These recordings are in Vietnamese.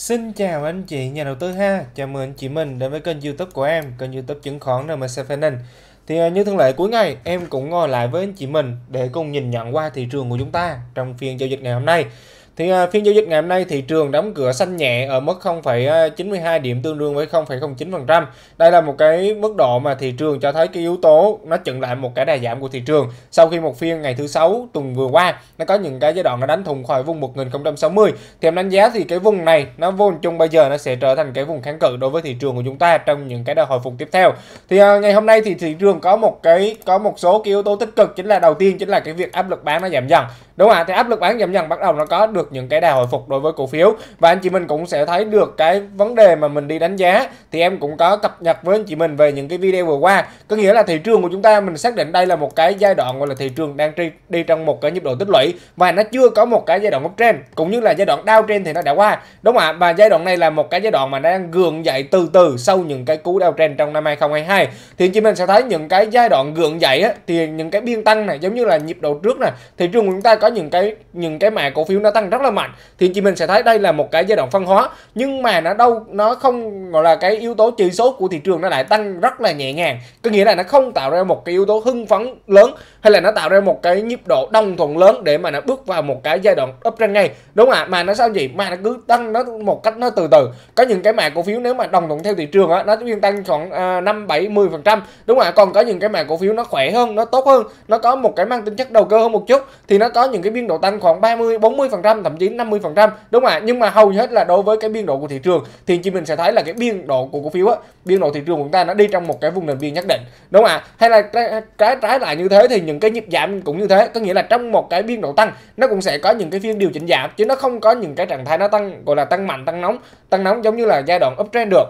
Xin chào anh chị nhà đầu tư ha, chào mừng anh chị mình đến với kênh youtube của em, kênh youtube chứng khoán RMC Finance Thì à, như thường lệ cuối ngày em cũng ngồi lại với anh chị mình để cùng nhìn nhận qua thị trường của chúng ta trong phiên giao dịch ngày hôm nay thì à, phiên giao dịch ngày hôm nay thị trường đóng cửa xanh nhẹ ở mức 0,92 à, điểm tương đương với 0,09%. Đây là một cái mức độ mà thị trường cho thấy cái yếu tố nó chững lại một cái đà giảm của thị trường sau khi một phiên ngày thứ sáu tuần vừa qua nó có những cái giai đoạn nó đánh thùng khỏi vùng 1060. Thì em đánh giá thì cái vùng này nó vô chung bây giờ nó sẽ trở thành cái vùng kháng cự đối với thị trường của chúng ta trong những cái đợt hồi phục tiếp theo. Thì à, ngày hôm nay thì thị trường có một cái có một số cái yếu tố tích cực chính là đầu tiên chính là cái việc áp lực bán nó giảm dần. Đúng không ạ? Thì áp lực bán giảm dần bắt đầu nó có được những cái đà hồi phục đối với cổ phiếu và anh chị mình cũng sẽ thấy được cái vấn đề mà mình đi đánh giá thì em cũng có cập nhật với anh chị mình về những cái video vừa qua có nghĩa là thị trường của chúng ta mình xác định đây là một cái giai đoạn gọi là thị trường đang đi, đi trong một cái nhịp độ tích lũy và nó chưa có một cái giai đoạn trên cũng như là giai đoạn đau trên thì nó đã qua đúng không ạ và giai đoạn này là một cái giai đoạn mà đang gượng dậy từ từ sau những cái cú đau trên trong năm 2022 thì anh chị mình sẽ thấy những cái giai đoạn gượng dậy á, thì những cái biên tăng này giống như là nhịp độ trước này thị trường của chúng ta có những cái những cái mã cổ phiếu nó tăng rất là mạnh thì chị mình sẽ thấy đây là một cái giai đoạn phân hóa nhưng mà nó đâu nó không gọi là cái yếu tố chỉ số của thị trường nó lại tăng rất là nhẹ nhàng có nghĩa là nó không tạo ra một cái yếu tố hưng phấn lớn hay là nó tạo ra một cái nhịp độ đồng thuận lớn để mà nó bước vào một cái giai đoạn up trend ngay đúng không ạ mà nó sao gì mà nó cứ tăng nó một cách nó từ từ có những cái mã cổ phiếu nếu mà đồng thuận theo thị trường á nó chuyên tăng khoảng à, năm bảy mươi phần trăm đúng không ạ còn có những cái mã cổ phiếu nó khỏe hơn nó tốt hơn nó có một cái mang tính chất đầu cơ hơn một chút thì nó có những cái biên độ tăng khoảng 30 40 phần trăm thậm chí 50 phần trăm đúng không ạ nhưng mà hầu hết là đối với cái biên độ của thị trường thì chị mình sẽ thấy là cái biên độ của cổ phiếu á biên độ thị trường của chúng ta nó đi trong một cái vùng nền biên nhất định đúng không ạ hay là cái trái lại như thế thì những cái nhịp giảm cũng như thế có nghĩa là trong một cái biên độ tăng nó cũng sẽ có những cái phiên điều chỉnh giảm chứ nó không có những cái trạng thái nó tăng gọi là tăng mạnh tăng nóng tăng nóng giống như là giai đoạn uptrend được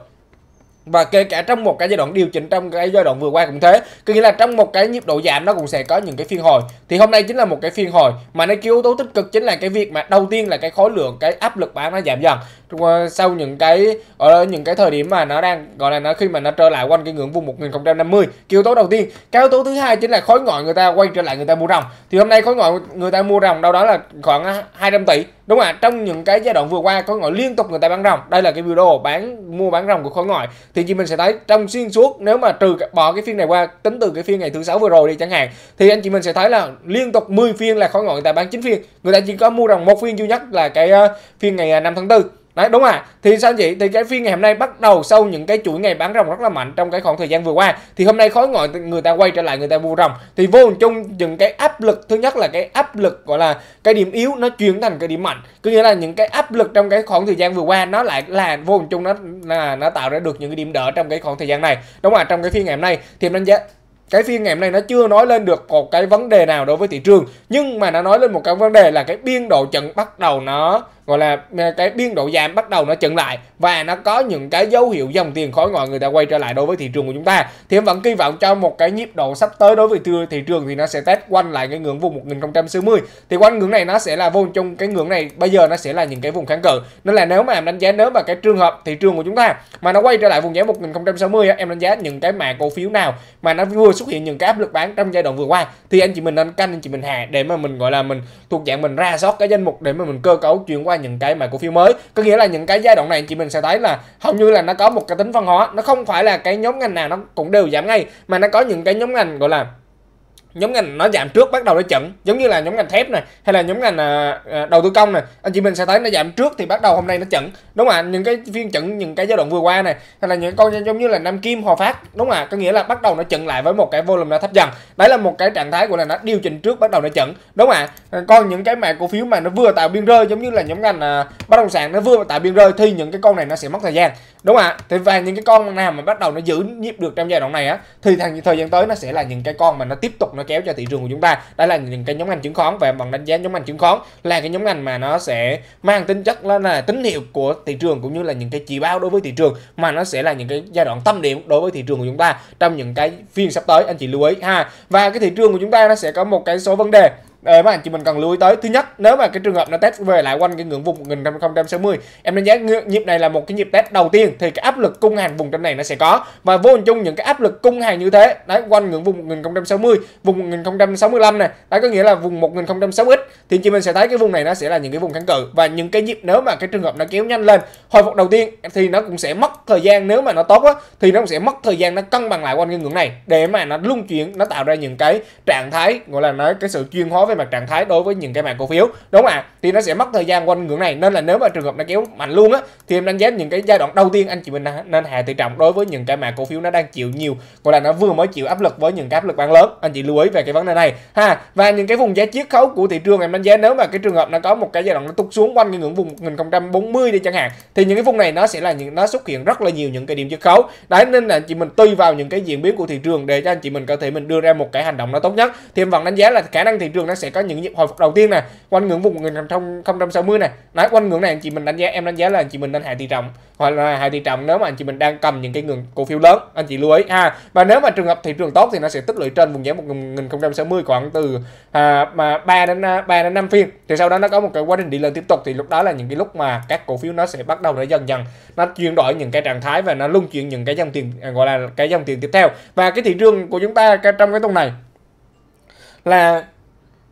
và kể cả trong một cái giai đoạn điều chỉnh trong cái giai đoạn vừa qua cũng thế có nghĩa là trong một cái nhịp độ giảm nó cũng sẽ có những cái phiên hồi thì hôm nay chính là một cái phiên hồi mà nó yếu tố tích cực chính là cái việc mà đầu tiên là cái khối lượng cái áp lực bán nó giảm dần ờ, sau những cái ở ờ, những cái thời điểm mà nó đang gọi là nó khi mà nó trở lại quanh cái ngưỡng vùng 1050 yếu tố đầu tiên cái yếu tố thứ hai chính là khối ngoại người ta quay trở lại người ta mua ròng thì hôm nay khối ngoại người ta mua ròng đâu đó là khoảng 200 tỷ đúng không ạ trong những cái giai đoạn vừa qua khối ngoại liên tục người ta bán rồng đây là cái video bán mua bán rồng của khối ngoại thì chị mình sẽ thấy trong xuyên suốt nếu mà trừ bỏ cái phiên này qua tính từ cái phiên ngày thứ sáu vừa rồi đi chẳng hạn thì anh chị mình sẽ thấy là liên tục 10 phiên là khối ngoại người ta bán 9 phiên người ta chỉ có mua rồng một phiên duy nhất là cái ờ, phiên ngày 5 ờ, tháng 4 Đấy đúng rồi. Thì sao vậy? Thì cái phiên ngày hôm nay bắt đầu sau những cái chuỗi ngày bán rồng rất là mạnh trong cái khoảng thời gian vừa qua thì hôm nay khối ngoại người ta quay trở lại người ta mua rồng, thì vô hình chung những cái áp lực thứ nhất là cái áp lực gọi là cái điểm yếu nó chuyển thành cái điểm mạnh. Cứ như là những cái áp lực trong cái khoảng thời gian vừa qua nó lại là vô hình chung nó là nó tạo ra được những cái điểm đỡ trong cái khoảng thời gian này. Đúng rồi, trong cái phiên ngày hôm nay thì em đánh giá cái phiên ngày hôm nay nó chưa nói lên được một cái vấn đề nào đối với thị trường nhưng mà nó nói lên một cái vấn đề là cái biên độ trận bắt đầu nó gọi là à, cái biên độ giảm bắt đầu nó chững lại và nó có những cái dấu hiệu dòng tiền khối ngoại người ta quay trở lại đối với thị trường của chúng ta thì em vẫn kỳ vọng cho một cái nhịp độ sắp tới đối với thị trường thì nó sẽ test quanh lại cái ngưỡng vùng 1060 thì quanh ngưỡng này nó sẽ là vô trong cái ngưỡng này bây giờ nó sẽ là những cái vùng kháng cự nên là nếu mà em đánh giá nếu mà cái trường hợp thị trường của chúng ta mà nó quay trở lại vùng giá 1060 em đánh giá những cái mã cổ phiếu nào mà nó vừa xuất hiện những cái áp lực bán trong giai đoạn vừa qua thì anh chị mình nên canh anh chị mình hạ để mà mình gọi là mình thuộc dạng mình ra sót cái danh mục để mà mình cơ cấu chuyển qua những cái mà cổ phiếu mới có nghĩa là những cái giai đoạn này chị mình sẽ thấy là hầu như là nó có một cái tính phân hóa nó không phải là cái nhóm ngành nào nó cũng đều giảm ngay mà nó có những cái nhóm ngành gọi là nhóm ngành nó giảm trước bắt đầu nó chững giống như là nhóm ngành thép này hay là nhóm ngành à, à đầu tư công này anh chị mình sẽ thấy nó giảm trước thì bắt đầu hôm nay nó chững đúng không ạ những cái phiên chững những cái giai đoạn vừa qua này hay là những con giống như là nam kim hòa phát đúng không ạ có nghĩa là bắt đầu nó chững lại với một cái volume nó thấp dần đấy là một cái trạng thái của là nó điều chỉnh trước bắt đầu nó chững đúng không ạ à, còn những cái mã cổ phiếu mà nó vừa tạo biên rơi giống như là nhóm ngành à, bất động sản nó vừa tạo biên rơi thì những cái con này nó sẽ mất thời gian đúng không ạ thì và những cái con nào mà bắt đầu nó giữ nhịp được trong giai đoạn này á thì thằng thời gian tới nó sẽ là những cái con mà nó tiếp tục nó nó kéo cho thị trường của chúng ta đó là những cái nhóm ngành chứng khoán và bằng đánh giá nhóm ngành chứng khoán là cái nhóm ngành mà nó sẽ mang tính chất là, là tín hiệu của thị trường cũng như là những cái chỉ báo đối với thị trường mà nó sẽ là những cái giai đoạn tâm điểm đối với thị trường của chúng ta trong những cái phiên sắp tới anh chị lưu ý ha và cái thị trường của chúng ta nó sẽ có một cái số vấn đề để mà chị mình cần lưu ý tới thứ nhất nếu mà cái trường hợp nó test về lại quanh cái ngưỡng vùng 1060 em đánh giá nhịp này là một cái nhịp test đầu tiên thì cái áp lực cung hàng vùng trên này nó sẽ có và vô hình chung những cái áp lực cung hàng như thế đấy quanh ngưỡng vùng 1060 vùng 1065 này đấy có nghĩa là vùng 1060 x thì chị mình sẽ thấy cái vùng này nó sẽ là những cái vùng kháng cự và những cái nhịp nếu mà cái trường hợp nó kéo nhanh lên hồi phục đầu tiên thì nó cũng sẽ mất thời gian nếu mà nó tốt á thì nó cũng sẽ mất thời gian nó cân bằng lại quanh cái ngưỡng này để mà nó lung chuyển nó tạo ra những cái trạng thái gọi là nó cái sự chuyên hóa về mặt trạng thái đối với những cái mã cổ phiếu đúng không ạ thì nó sẽ mất thời gian quanh ngưỡng này nên là nếu mà trường hợp nó kéo mạnh luôn á thì em đánh giá những cái giai đoạn đầu tiên anh chị mình nên hạ tỷ trọng đối với những cái mã cổ phiếu nó đang chịu nhiều gọi là nó vừa mới chịu áp lực với những cái áp lực bán lớn anh chị lưu ý về cái vấn đề này ha và những cái vùng giá chiết khấu của thị trường em đánh giá nếu mà cái trường hợp nó có một cái giai đoạn nó tụt xuống quanh cái ngưỡng vùng 1040 đi chẳng hạn thì những cái vùng này nó sẽ là những nó xuất hiện rất là nhiều những cái điểm chiết khấu đấy nên là anh chị mình tùy vào những cái diễn biến của thị trường để cho anh chị mình có thể mình đưa ra một cái hành động nó tốt nhất thì em vẫn đánh giá là khả năng thị trường nó sẽ có những nhịp hồi phục đầu tiên nè quanh ngưỡng vùng trong không trăm sáu mươi này nói quanh ngưỡng này anh chị mình đánh giá em đánh giá là anh chị mình nên hạ thị trọng hoặc là hạ thị trọng nếu mà anh chị mình đang cầm những cái ngưỡng cổ phiếu lớn anh chị lưu ý ha à, và nếu mà trường hợp thị trường tốt thì nó sẽ tích lũy trên vùng giá một nghìn sáu mươi khoảng từ à, mà ba đến à, ba đến năm phiên thì sau đó nó có một cái quá trình đi lên tiếp tục thì lúc đó là những cái lúc mà các cổ phiếu nó sẽ bắt đầu để dần dần nó chuyển đổi những cái trạng thái và nó luân chuyển những cái dòng tiền à, gọi là cái dòng tiền tiếp theo và cái thị trường của chúng ta trong cái tuần này là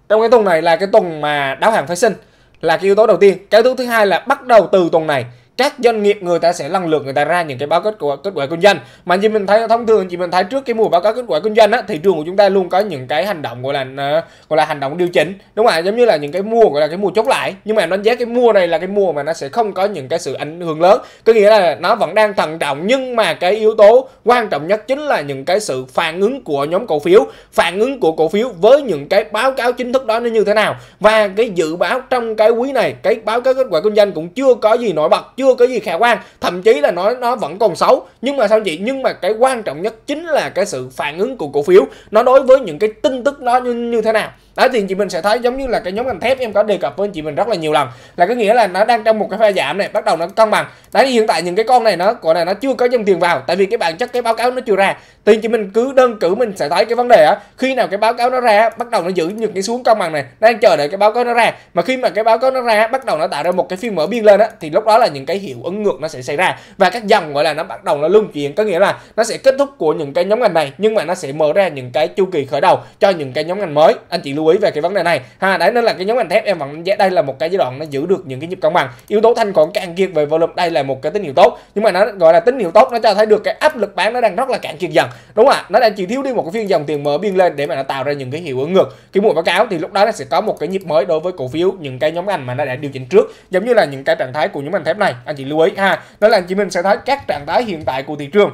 trong cái tuần này là cái tuần mà đáo hàng phái sinh là cái yếu tố đầu tiên cái yếu tố thứ hai là bắt đầu từ tuần này các doanh nghiệp người ta sẽ lần lượt người ta ra những cái báo kết quả kết quả kinh doanh mà như mình thấy thông thường chị mình thấy trước cái mùa báo cáo kết quả kinh doanh á thị trường của chúng ta luôn có những cái hành động gọi là ờ, gọi là hành động điều chỉnh đúng không ạ giống như là những cái mua gọi là cái mùa chốt lại nhưng mà đánh giá cái mua này là cái mua mà nó sẽ không có những cái sự ảnh hưởng lớn có nghĩa là nó vẫn đang thận trọng nhưng mà cái yếu tố quan trọng nhất chính là những cái sự phản ứng của nhóm cổ phiếu phản ứng của cổ phiếu với những cái báo cáo chính thức đó nó như thế nào và cái dự báo trong cái quý này cái báo cáo kết quả kinh doanh cũng chưa có gì nổi bật chưa chưa có gì khả quan thậm chí là nó nó vẫn còn xấu nhưng mà sao chị nhưng mà cái quan trọng nhất chính là cái sự phản ứng của cổ phiếu nó đối với những cái tin tức nó như, như thế nào đấy thì chị mình sẽ thấy giống như là cái nhóm ngành thép em có đề cập với chị mình rất là nhiều lần là có nghĩa là nó đang trong một cái pha giảm này bắt đầu nó cân bằng đấy hiện tại những cái con này nó gọi là nó chưa có dòng tiền vào tại vì cái bản chất cái báo cáo nó chưa ra thì chị mình cứ đơn cử mình sẽ thấy cái vấn đề á khi nào cái báo cáo nó ra bắt đầu nó giữ những cái xuống cân bằng này đang chờ đợi cái báo cáo nó ra mà khi mà cái báo cáo nó ra bắt đầu nó tạo ra một cái phiên mở biên lên á thì lúc đó là những cái hiệu ứng ngược nó sẽ xảy ra và các dòng gọi là nó bắt đầu nó luân chuyển có nghĩa là nó sẽ kết thúc của những cái nhóm ngành này nhưng mà nó sẽ mở ra những cái chu kỳ khởi đầu cho những cái nhóm ngành mới anh chị lưu ý về cái vấn đề này ha đấy nên là cái nhóm ngành thép em vẫn dễ đây là một cái giai đoạn nó giữ được những cái nhịp cân bằng yếu tố thanh còn cạn kiệt về volume đây là một cái tín hiệu tốt nhưng mà nó gọi là tín hiệu tốt nó cho thấy được cái áp lực bán nó đang rất là cạn kiệt dần đúng không ạ nó đang chỉ thiếu đi một cái phiên dòng tiền mở biên lên để mà nó tạo ra những cái hiệu ứng ngược cái mùa báo cáo thì lúc đó nó sẽ có một cái nhịp mới đối với cổ phiếu những cái nhóm ngành mà nó đã điều chỉnh trước giống như là những cái trạng thái của nhóm ngành thép này anh chị lưu ý ha đó là anh chị mình sẽ thấy các trạng thái hiện tại của thị trường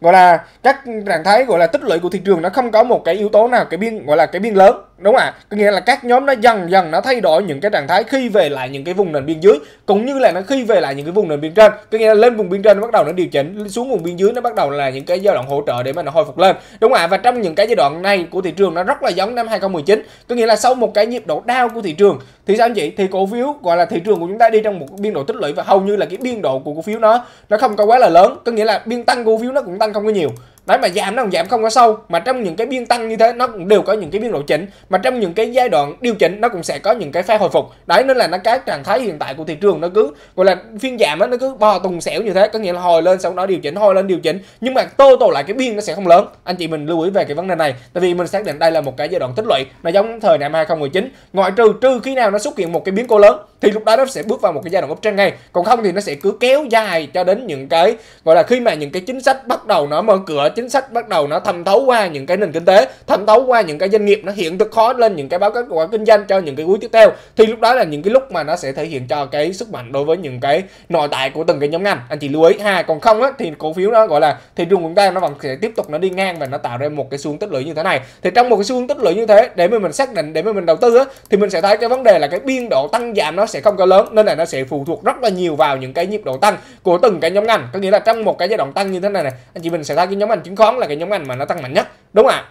gọi là các trạng thái gọi là tích lũy của thị trường nó không có một cái yếu tố nào cái biên gọi là cái biên lớn đúng ạ có nghĩa là các nhóm nó dần dần nó thay đổi những cái trạng thái khi về lại những cái vùng nền biên dưới cũng như là nó khi về lại những cái vùng nền biên trên có nghĩa là lên vùng biên trên nó bắt đầu nó điều chỉnh xuống vùng biên dưới nó bắt đầu là những cái giai đoạn hỗ trợ để mà nó hồi phục lên đúng ạ và trong những cái giai đoạn này của thị trường nó rất là giống năm 2019 có nghĩa là sau một cái nhịp độ đau của thị trường thì sao anh chị thì cổ phiếu gọi là thị trường của chúng ta đi trong một biên độ tích lũy và hầu như là cái biên độ của cổ phiếu nó nó không có quá là lớn có nghĩa là biên tăng cổ phiếu nó cũng tăng không có nhiều đấy mà giảm nó còn giảm không có sâu mà trong những cái biên tăng như thế nó cũng đều có những cái biên độ chỉnh mà trong những cái giai đoạn điều chỉnh nó cũng sẽ có những cái pha hồi phục đấy nên là nó cái trạng thái hiện tại của thị trường nó cứ gọi là phiên giảm nó cứ bò tùng xẻo như thế có nghĩa là hồi lên sau đó điều chỉnh hồi lên điều chỉnh nhưng mà tô tô lại cái biên nó sẽ không lớn anh chị mình lưu ý về cái vấn đề này tại vì mình xác định đây là một cái giai đoạn tích lũy nó giống thời năm 2019 ngoại trừ trừ khi nào nó xuất hiện một cái biến cố lớn thì lúc đó nó sẽ bước vào một cái giai đoạn ốp trend ngay còn không thì nó sẽ cứ kéo dài cho đến những cái gọi là khi mà những cái chính sách bắt đầu nó mở cửa chính sách bắt đầu nó thẩm thấu qua những cái nền kinh tế thẩm thấu qua những cái doanh nghiệp nó hiện thực khó lên những cái báo cáo kết quả kinh doanh cho những cái quý tiếp theo thì lúc đó là những cái lúc mà nó sẽ thể hiện cho cái sức mạnh đối với những cái nội tại của từng cái nhóm ngành anh chị lưu ý ha còn không á thì cổ phiếu nó gọi là thị trường chúng ta nó vẫn sẽ tiếp tục nó đi ngang và nó tạo ra một cái xu hướng tích lũy như thế này thì trong một cái xu hướng tích lũy như thế để mà mình xác định để mà mình đầu tư á thì mình sẽ thấy cái vấn đề là cái biên độ tăng giảm nó sẽ không có lớn nên là nó sẽ phụ thuộc rất là nhiều vào những cái nhịp độ tăng của từng cái nhóm ngành có nghĩa là trong một cái giai đoạn tăng như thế này này anh chị mình sẽ thấy cái nhóm ngành chứng khoán là cái nhóm ngành mà nó tăng mạnh nhất đúng không ạ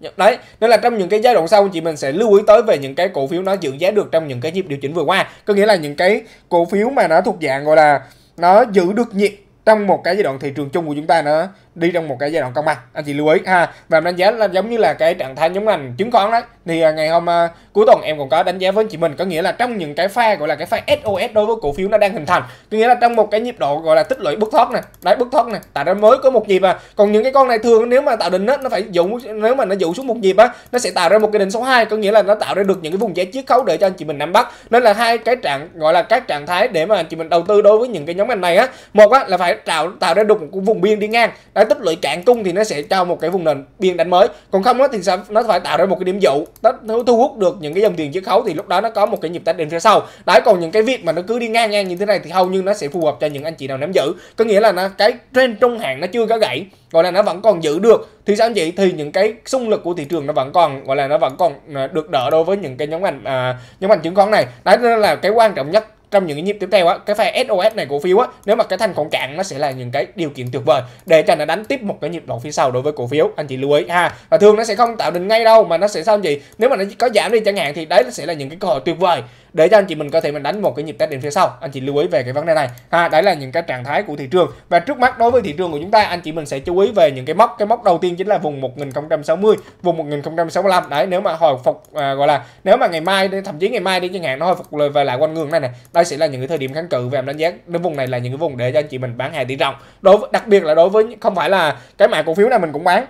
dạ, đấy nên là trong những cái giai đoạn sau chị mình sẽ lưu ý tới về những cái cổ phiếu nó giữ giá được trong những cái nhịp điều chỉnh vừa qua có nghĩa là những cái cổ phiếu mà nó thuộc dạng gọi là nó giữ được nhịp trong một cái giai đoạn thị trường chung của chúng ta nó đi trong một cái giai đoạn công bằng anh chị lưu ý ha và em đánh giá là giống như là cái trạng thái giống ngành chứng khoán đấy thì à, ngày hôm uh, cuối tuần em còn có đánh giá với anh chị mình có nghĩa là trong những cái pha gọi là cái pha SOS đối với cổ phiếu nó đang hình thành có nghĩa là trong một cái nhịp độ gọi là tích lũy bứt thoát này đấy bứt thoát này tại nó mới có một nhịp à còn những cái con này thường nếu mà tạo đỉnh nó phải dụ nếu mà nó dụ xuống một nhịp á nó sẽ tạo ra một cái đỉnh số 2 có nghĩa là nó tạo ra được những cái vùng giá chiết khấu để cho anh chị mình nắm bắt nên là hai cái trạng gọi là các trạng thái để mà anh chị mình đầu tư đối với những cái nhóm ngành này á một á là phải tạo tạo ra được một vùng biên đi ngang đấy nó tích lũy cạn cung thì nó sẽ cho một cái vùng nền biên đánh mới còn không đó thì sao nó phải tạo ra một cái điểm dụ nó, thu hút được những cái dòng tiền chiết khấu thì lúc đó nó có một cái nhịp tách đến phía sau đấy còn những cái việc mà nó cứ đi ngang ngang như thế này thì hầu như nó sẽ phù hợp cho những anh chị nào nắm giữ có nghĩa là nó cái trend trung hạn nó chưa có gãy gọi là nó vẫn còn giữ được thì sao anh chị thì những cái xung lực của thị trường nó vẫn còn gọi là nó vẫn còn à, được đỡ đối với những cái nhóm ngành à, nhóm ngành chứng khoán này đấy là cái quan trọng nhất trong những cái nhịp tiếp theo á cái pha SOS này của phiếu á nếu mà cái thanh còn cạn nó sẽ là những cái điều kiện tuyệt vời để cho nó đánh tiếp một cái nhịp đoạn phía sau đối với cổ phiếu anh chị lưu ý ha và thường nó sẽ không tạo đỉnh ngay đâu mà nó sẽ sao gì nếu mà nó có giảm đi chẳng hạn thì đấy nó sẽ là những cái cơ hội tuyệt vời để cho anh chị mình có thể mình đánh một cái nhịp test đến phía sau anh chị lưu ý về cái vấn đề này ha đấy là những cái trạng thái của thị trường và trước mắt đối với thị trường của chúng ta anh chị mình sẽ chú ý về những cái mốc cái mốc đầu tiên chính là vùng 1060 vùng 1065 đấy nếu mà hồi phục à, gọi là nếu mà ngày mai thậm chí ngày mai đi chẳng hạn nó hồi phục lời về lại quanh ngưỡng này này đây sẽ là những cái thời điểm kháng cự và em đánh giá đến vùng này là những cái vùng để cho anh chị mình bán hàng tỷ rộng đối với, đặc biệt là đối với không phải là cái mã cổ phiếu này mình cũng bán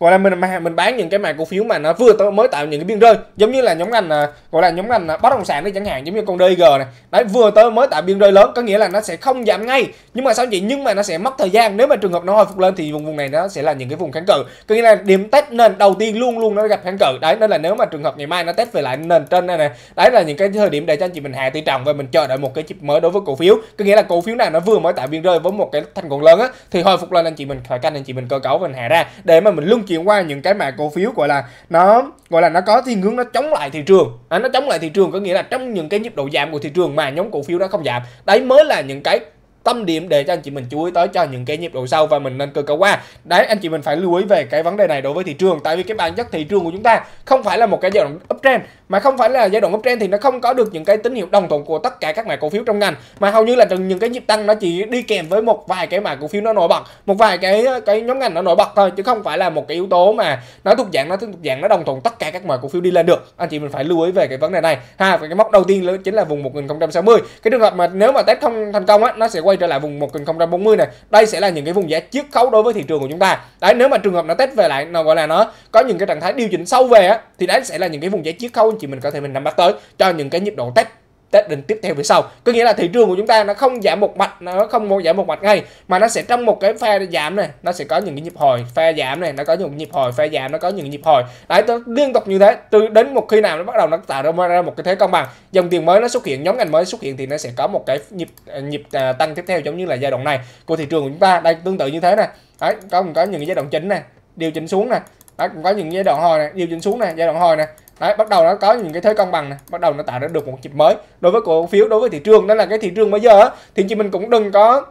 gọi là mình mà mình bán những cái mã cổ phiếu mà nó vừa tới, mới tạo những cái biên rơi giống như là nhóm ngành à, gọi là nhóm ngành à, bất động sản đấy chẳng hạn giống như con DG này đấy vừa tới mới tạo biên rơi lớn có nghĩa là nó sẽ không giảm ngay nhưng mà sao vậy nhưng mà nó sẽ mất thời gian nếu mà trường hợp nó hồi phục lên thì vùng vùng này nó sẽ là những cái vùng kháng cự có nghĩa là điểm test nền đầu tiên luôn luôn nó gặp kháng cự đấy nên là nếu mà trường hợp ngày mai nó test về lại nền trên đây này đấy là những cái thời điểm để cho anh chị mình hạ tỷ trọng và mình chờ đợi một cái chip mới đối với cổ phiếu có nghĩa là cổ phiếu nào nó vừa mới tạo biên rơi với một cái thành còn lớn á thì hồi phục lên anh chị mình phải canh anh chị mình cơ cấu mình hạ ra để mà mình lưng chuyển qua những cái mã cổ phiếu gọi là nó gọi là nó có thiên hướng nó chống lại thị trường à, nó chống lại thị trường có nghĩa là trong những cái nhịp độ giảm của thị trường mà nhóm cổ phiếu đó không giảm đấy mới là những cái tâm điểm để cho anh chị mình chú ý tới cho những cái nhịp độ sau và mình nên cơ cấu qua đấy anh chị mình phải lưu ý về cái vấn đề này đối với thị trường tại vì cái bản chất thị trường của chúng ta không phải là một cái giai đoạn uptrend mà không phải là giai đoạn uptrend thì nó không có được những cái tín hiệu đồng thuận của tất cả các mã cổ phiếu trong ngành mà hầu như là từng những cái nhịp tăng nó chỉ đi kèm với một vài cái mã cổ phiếu nó nổi bật một vài cái cái nhóm ngành nó nổi bật thôi chứ không phải là một cái yếu tố mà nó thuộc dạng nó thuộc dạng nó đồng thuận tất cả các mã cổ phiếu đi lên được anh chị mình phải lưu ý về cái vấn đề này ha và cái mốc đầu tiên chính là vùng 1060 cái trường hợp mà nếu mà test không thành công á nó sẽ quay quay trở lại vùng 1040 này đây sẽ là những cái vùng giá chiết khấu đối với thị trường của chúng ta đấy nếu mà trường hợp nó test về lại nó gọi là nó có những cái trạng thái điều chỉnh sâu về á thì đấy sẽ là những cái vùng giá chiết khấu anh chị mình có thể mình nắm bắt tới cho những cái nhịp độ test Tết đến tiếp theo về sau có nghĩa là thị trường của chúng ta nó không giảm một mạch nó không giảm một mạch ngay mà nó sẽ trong một cái pha giảm này nó sẽ có những cái nhịp hồi pha giảm này nó có những nhịp hồi pha giảm nó có những nhịp hồi đấy nó liên tục như thế từ đến một khi nào nó bắt đầu nó tạo ra một cái thế công bằng dòng tiền mới nó xuất hiện nhóm ngành mới xuất hiện thì nó sẽ có một cái nhịp nhịp à, tăng tiếp theo giống như là giai đoạn này của thị trường của chúng ta đây tương tự như thế này đấy có có những giai đoạn chính này điều chỉnh xuống này đó, cũng có những giai đoạn hồi này điều chỉnh xuống này giai đoạn hồi này Đấy, bắt đầu nó có những cái thế công bằng này, bắt đầu nó tạo ra được một nhịp mới đối với cổ phiếu đối với thị trường đó là cái thị trường bây giờ á, thì chị mình cũng đừng có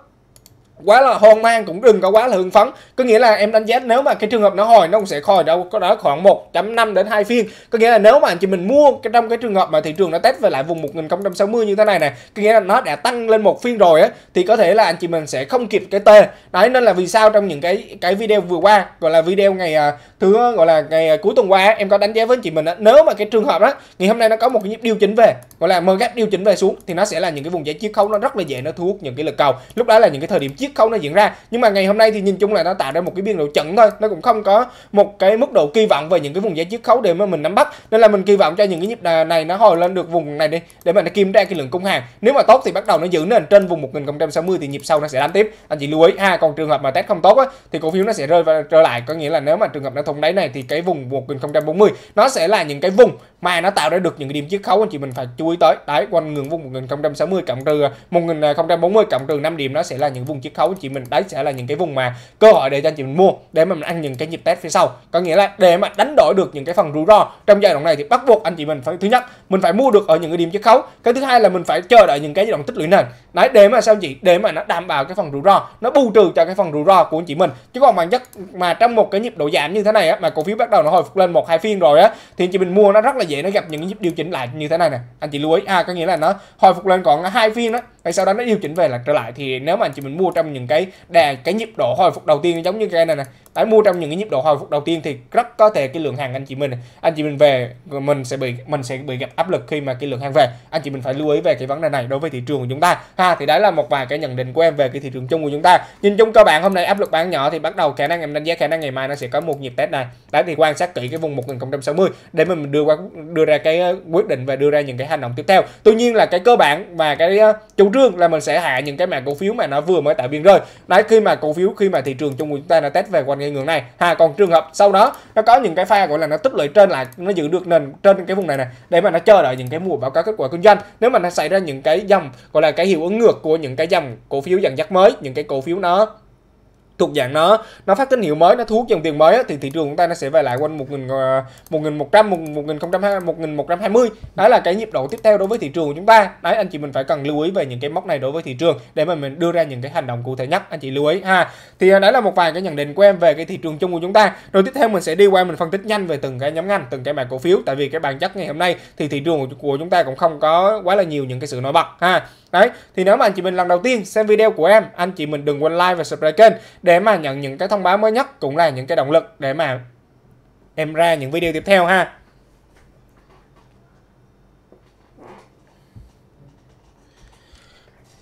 quá là hoang mang cũng đừng có quá là hưng phấn có nghĩa là em đánh giá nếu mà cái trường hợp nó hồi nó cũng sẽ hồi đâu có đó khoảng 1.5 đến 2 phiên có nghĩa là nếu mà anh chị mình mua cái trong cái trường hợp mà thị trường nó test về lại vùng 1060 như thế này này, có nghĩa là nó đã tăng lên một phiên rồi á thì có thể là anh chị mình sẽ không kịp cái tê đấy nên là vì sao trong những cái cái video vừa qua gọi là video ngày à, thứ gọi là ngày à, cuối tuần qua em có đánh giá với anh chị mình á nếu mà cái trường hợp đó ngày hôm nay nó có một cái nhịp điều chỉnh về gọi là mơ gap điều chỉnh về xuống thì nó sẽ là những cái vùng giải chiết khấu nó rất là dễ nó thu hút những cái lực cầu lúc đó là những cái thời điểm chiết chiếc khấu nó diễn ra nhưng mà ngày hôm nay thì nhìn chung là nó tạo ra một cái biên độ chẩn thôi nó cũng không có một cái mức độ kỳ vọng về những cái vùng giá chiếc khấu để mà mình nắm bắt nên là mình kỳ vọng cho những cái nhịp này nó hồi lên được vùng này đi để mà nó kim ra cái lượng cung hàng nếu mà tốt thì bắt đầu nó giữ nền trên vùng 1060 thì nhịp sau nó sẽ đánh tiếp anh chị lưu ý ha còn trường hợp mà test không tốt á, thì cổ phiếu nó sẽ rơi và trở lại có nghĩa là nếu mà trường hợp nó thùng đáy này thì cái vùng 1040 nó sẽ là những cái vùng mà nó tạo ra được những cái điểm chiết khấu anh chị mình phải chú ý tới đấy quanh ngưỡng vùng 1060 cộng trừ 1040 à, cộng trừ 5 điểm nó sẽ là những vùng chiết chiết khấu chị mình đấy sẽ là những cái vùng mà cơ hội để cho anh chị mình mua để mà mình ăn những cái nhịp test phía sau có nghĩa là để mà đánh đổi được những cái phần rủi ro trong giai đoạn này thì bắt buộc anh chị mình phải thứ nhất mình phải mua được ở những cái điểm chiết khấu cái thứ hai là mình phải chờ đợi những cái giai đoạn tích lũy nền đấy để mà sao chị để mà nó đảm bảo cái phần rủi ro nó bù trừ cho cái phần rủi ro của anh chị mình chứ còn bản chất mà trong một cái nhịp độ giảm như thế này á, mà cổ phiếu bắt đầu nó hồi phục lên một hai phiên rồi á thì anh chị mình mua nó rất là dễ nó gặp những nhịp điều chỉnh lại như thế này nè anh chị lưu ý à có nghĩa là nó hồi phục lên còn hai phiên đó và sau đó nó điều chỉnh về là trở lại thì nếu mà anh chị mình mua trong những cái đà cái nhịp độ hồi phục đầu tiên giống như cái này nè đấy mua trong những cái nhịp độ hồi phục đầu tiên thì rất có thể cái lượng hàng anh chị mình anh chị mình về mình sẽ bị mình sẽ bị gặp áp lực khi mà cái lượng hàng về anh chị mình phải lưu ý về cái vấn đề này đối với thị trường của chúng ta ha thì đấy là một vài cái nhận định của em về cái thị trường chung của chúng ta nhìn chung cơ bản hôm nay áp lực bán nhỏ thì bắt đầu khả năng em đánh giá khả năng ngày mai nó sẽ có một nhịp test này đấy thì quan sát kỹ cái vùng 1060 để mình đưa qua đưa ra cái ờ, quyết định và đưa ra những cái hành động tiếp theo tuy nhiên là cái cơ bản và cái ờ, chủ trương là mình sẽ hạ những cái mã cổ phiếu mà nó vừa mới tạo biên rơi đấy khi mà cổ phiếu khi mà thị trường chung của chúng ta là test về quanh ngay ngưỡng này ha còn trường hợp sau đó nó có những cái pha gọi là nó tích lũy trên lại nó giữ được nền trên cái vùng này này để mà nó chờ đợi những cái mùa báo cáo kết quả kinh doanh nếu mà nó xảy ra những cái dòng gọi là cái hiệu ứng ngược của những cái dòng cổ phiếu dần dắt mới những cái cổ phiếu nó thuộc dạng nó nó phát tín hiệu mới nó thu hút dòng tiền mới thì thị trường chúng ta nó sẽ về lại quanh một nghìn ờ, một nghìn một trăm một nghìn một nghìn một trăm hai mươi đó là cái nhịp độ tiếp theo đối với thị trường của chúng ta đấy anh chị mình phải cần lưu ý về những cái mốc này đối với thị trường để mà mình đưa ra những cái hành động cụ thể nhất anh chị lưu ý ha thì ờ, đấy là một vài cái nhận định của em về cái thị trường chung của chúng ta rồi tiếp theo mình sẽ đi qua mình phân tích nhanh về từng cái nhóm ngành từng cái mã cổ phiếu tại vì cái bản chất ngày hôm nay thì thị trường của chúng ta cũng không có quá là nhiều những cái sự nổi bật ha đấy thì nếu mà anh chị mình lần đầu tiên xem video của em anh chị mình đừng quên like và subscribe kênh để mà nhận những cái thông báo mới nhất cũng là những cái động lực để mà em ra những video tiếp theo ha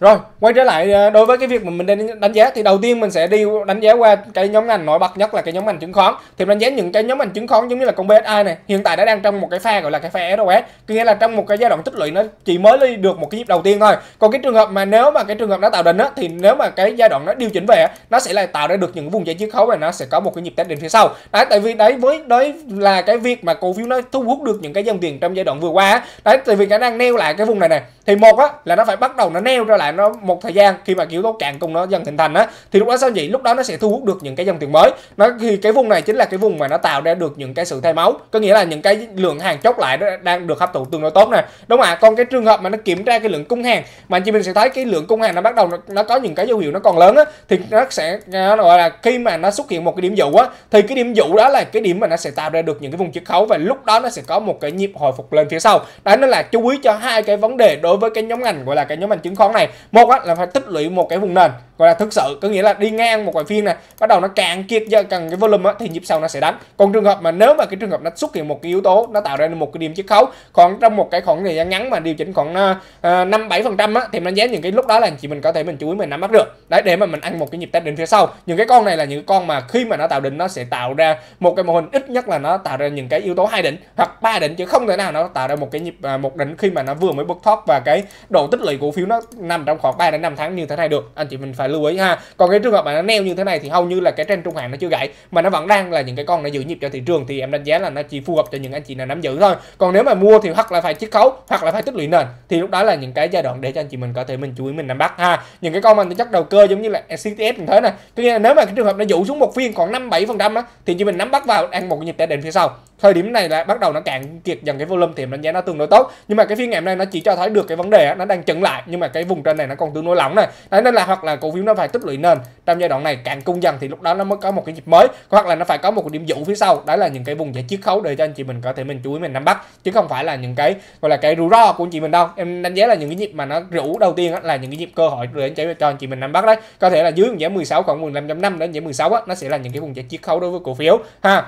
Rồi, quay trở lại ờ, đối với cái việc mà mình đang đánh giá thì đầu tiên mình sẽ đi đánh giá qua cái nhóm ngành nổi bật nhất là cái nhóm ngành chứng khoán. Thì đánh giá những cái nhóm ngành chứng khoán giống như là con BSI này, hiện tại đã đang trong một cái pha gọi là cái pha SOS. Có nghĩa là trong một cái giai đoạn tích lũy nó chỉ mới đi được một cái nhịp đầu tiên thôi. Còn cái trường hợp mà nếu mà cái trường hợp nó tạo đỉnh á thì nếu mà cái giai đoạn nó điều chỉnh về nó sẽ lại tạo ra được những vùng giải chiết khấu và nó sẽ có một cái nhịp test đỉnh phía sau. Đấy tại vì đấy với đấy là cái việc mà cổ phiếu nó thu hút được những cái dòng tiền trong giai đoạn vừa qua. Đấy tại vì khả năng neo lại cái vùng này này thì một á là nó phải bắt đầu nó neo ra lại nó một thời gian khi mà yếu tố cạn cung nó dần hình thành á thì lúc đó sao vậy lúc đó nó sẽ thu hút được những cái dòng tiền mới nó thì cái vùng này chính là cái vùng mà nó tạo ra được những cái sự thay máu có nghĩa là những cái lượng hàng chốt lại nó đang được hấp thụ tương đối tốt nè đúng không ạ còn cái trường hợp mà nó kiểm tra cái lượng cung hàng mà anh chị mình sẽ thấy cái lượng cung hàng nó bắt đầu nó, nó có những cái dấu hiệu nó còn lớn á thì nó sẽ nó gọi là khi mà nó xuất hiện một cái điểm dụ á thì cái điểm dụ đó là cái điểm mà nó sẽ tạo ra được những cái vùng chiết khấu và lúc đó nó sẽ có một cái nhịp hồi phục lên phía sau đó nó là chú ý cho hai cái vấn đề đối với cái nhóm ngành gọi là cái nhóm ngành chứng khoán này một là phải tích lũy một cái vùng nền gọi là thực sự có nghĩa là đi ngang một quả phiên này bắt đầu nó càng kiệt cần cái volume á, thì nhịp sau nó sẽ đánh còn trường hợp mà nếu mà cái trường hợp nó xuất hiện một cái yếu tố nó tạo ra một cái điểm chiết khấu còn trong một cái khoảng thời gian ngắn mà điều chỉnh khoảng ờ, ờ, năm bảy phần trăm thì mình đánh giá những cái lúc đó là chị mình có thể mình chú ý mình nắm bắt được đấy để mà mình ăn một cái nhịp test đỉnh phía sau những cái con này là những con mà khi mà nó tạo đỉnh nó sẽ tạo ra một cái mô hình ít nhất là nó tạo ra những cái yếu tố hai đỉnh hoặc ba đỉnh chứ không thể nào nó tạo ra một cái nhịp ờ, một đỉnh khi mà nó vừa mới bứt thoát và cái độ tích lũy cổ phiếu nó nằm trong khoảng 3 đến 5 tháng như thế này được anh chị mình phải lưu ý ha còn cái trường hợp mà nó neo như thế này thì hầu như là cái trend trung hạn nó chưa gãy mà nó vẫn đang là những cái con nó giữ nhịp cho thị trường thì em đánh giá là nó chỉ phù hợp cho những anh chị nào nắm giữ thôi còn nếu mà mua thì hoặc là phải chiết khấu hoặc là phải tích lũy nền thì lúc đó là những cái giai đoạn để cho anh chị mình có thể mình chú ý mình nắm bắt ha những cái con mà chất đầu cơ giống như là CTS như thế này tuy nhiên nếu mà cái trường hợp nó dụ xuống một phiên còn năm bảy phần trăm thì chị mình nắm bắt vào ăn một nhịp để đền phía sau thời điểm này là bắt đầu nó cạn kiệt dần cái volume tiềm đánh giá nó tương đối tốt nhưng mà cái phiên ngày hôm nay nó chỉ cho thấy được cái vấn đề nó đang chững lại nhưng mà cái vùng trên này nó còn tương đối lỏng này đấy nên là hoặc là cổ phiếu nó phải tích lũy nền trong giai đoạn này càng cung dần thì lúc đó nó mới có một cái nhịp mới hoặc là nó phải có một cái điểm dụ phía sau đấy là những cái vùng giải chiết khấu để cho anh chị mình có thể mình chú ý mình nắm bắt chứ không phải là những cái gọi là cái rủi ro của anh chị mình đâu em đánh giá là những cái nhịp mà nó rủ đầu tiên là những cái nhịp cơ hội để anh chị cho anh chị mình nắm bắt đấy có thể là dưới giá 16 khoảng 15.5 đến giá 16 á, nó sẽ là những cái vùng giải chiết khấu đối với cổ phiếu ha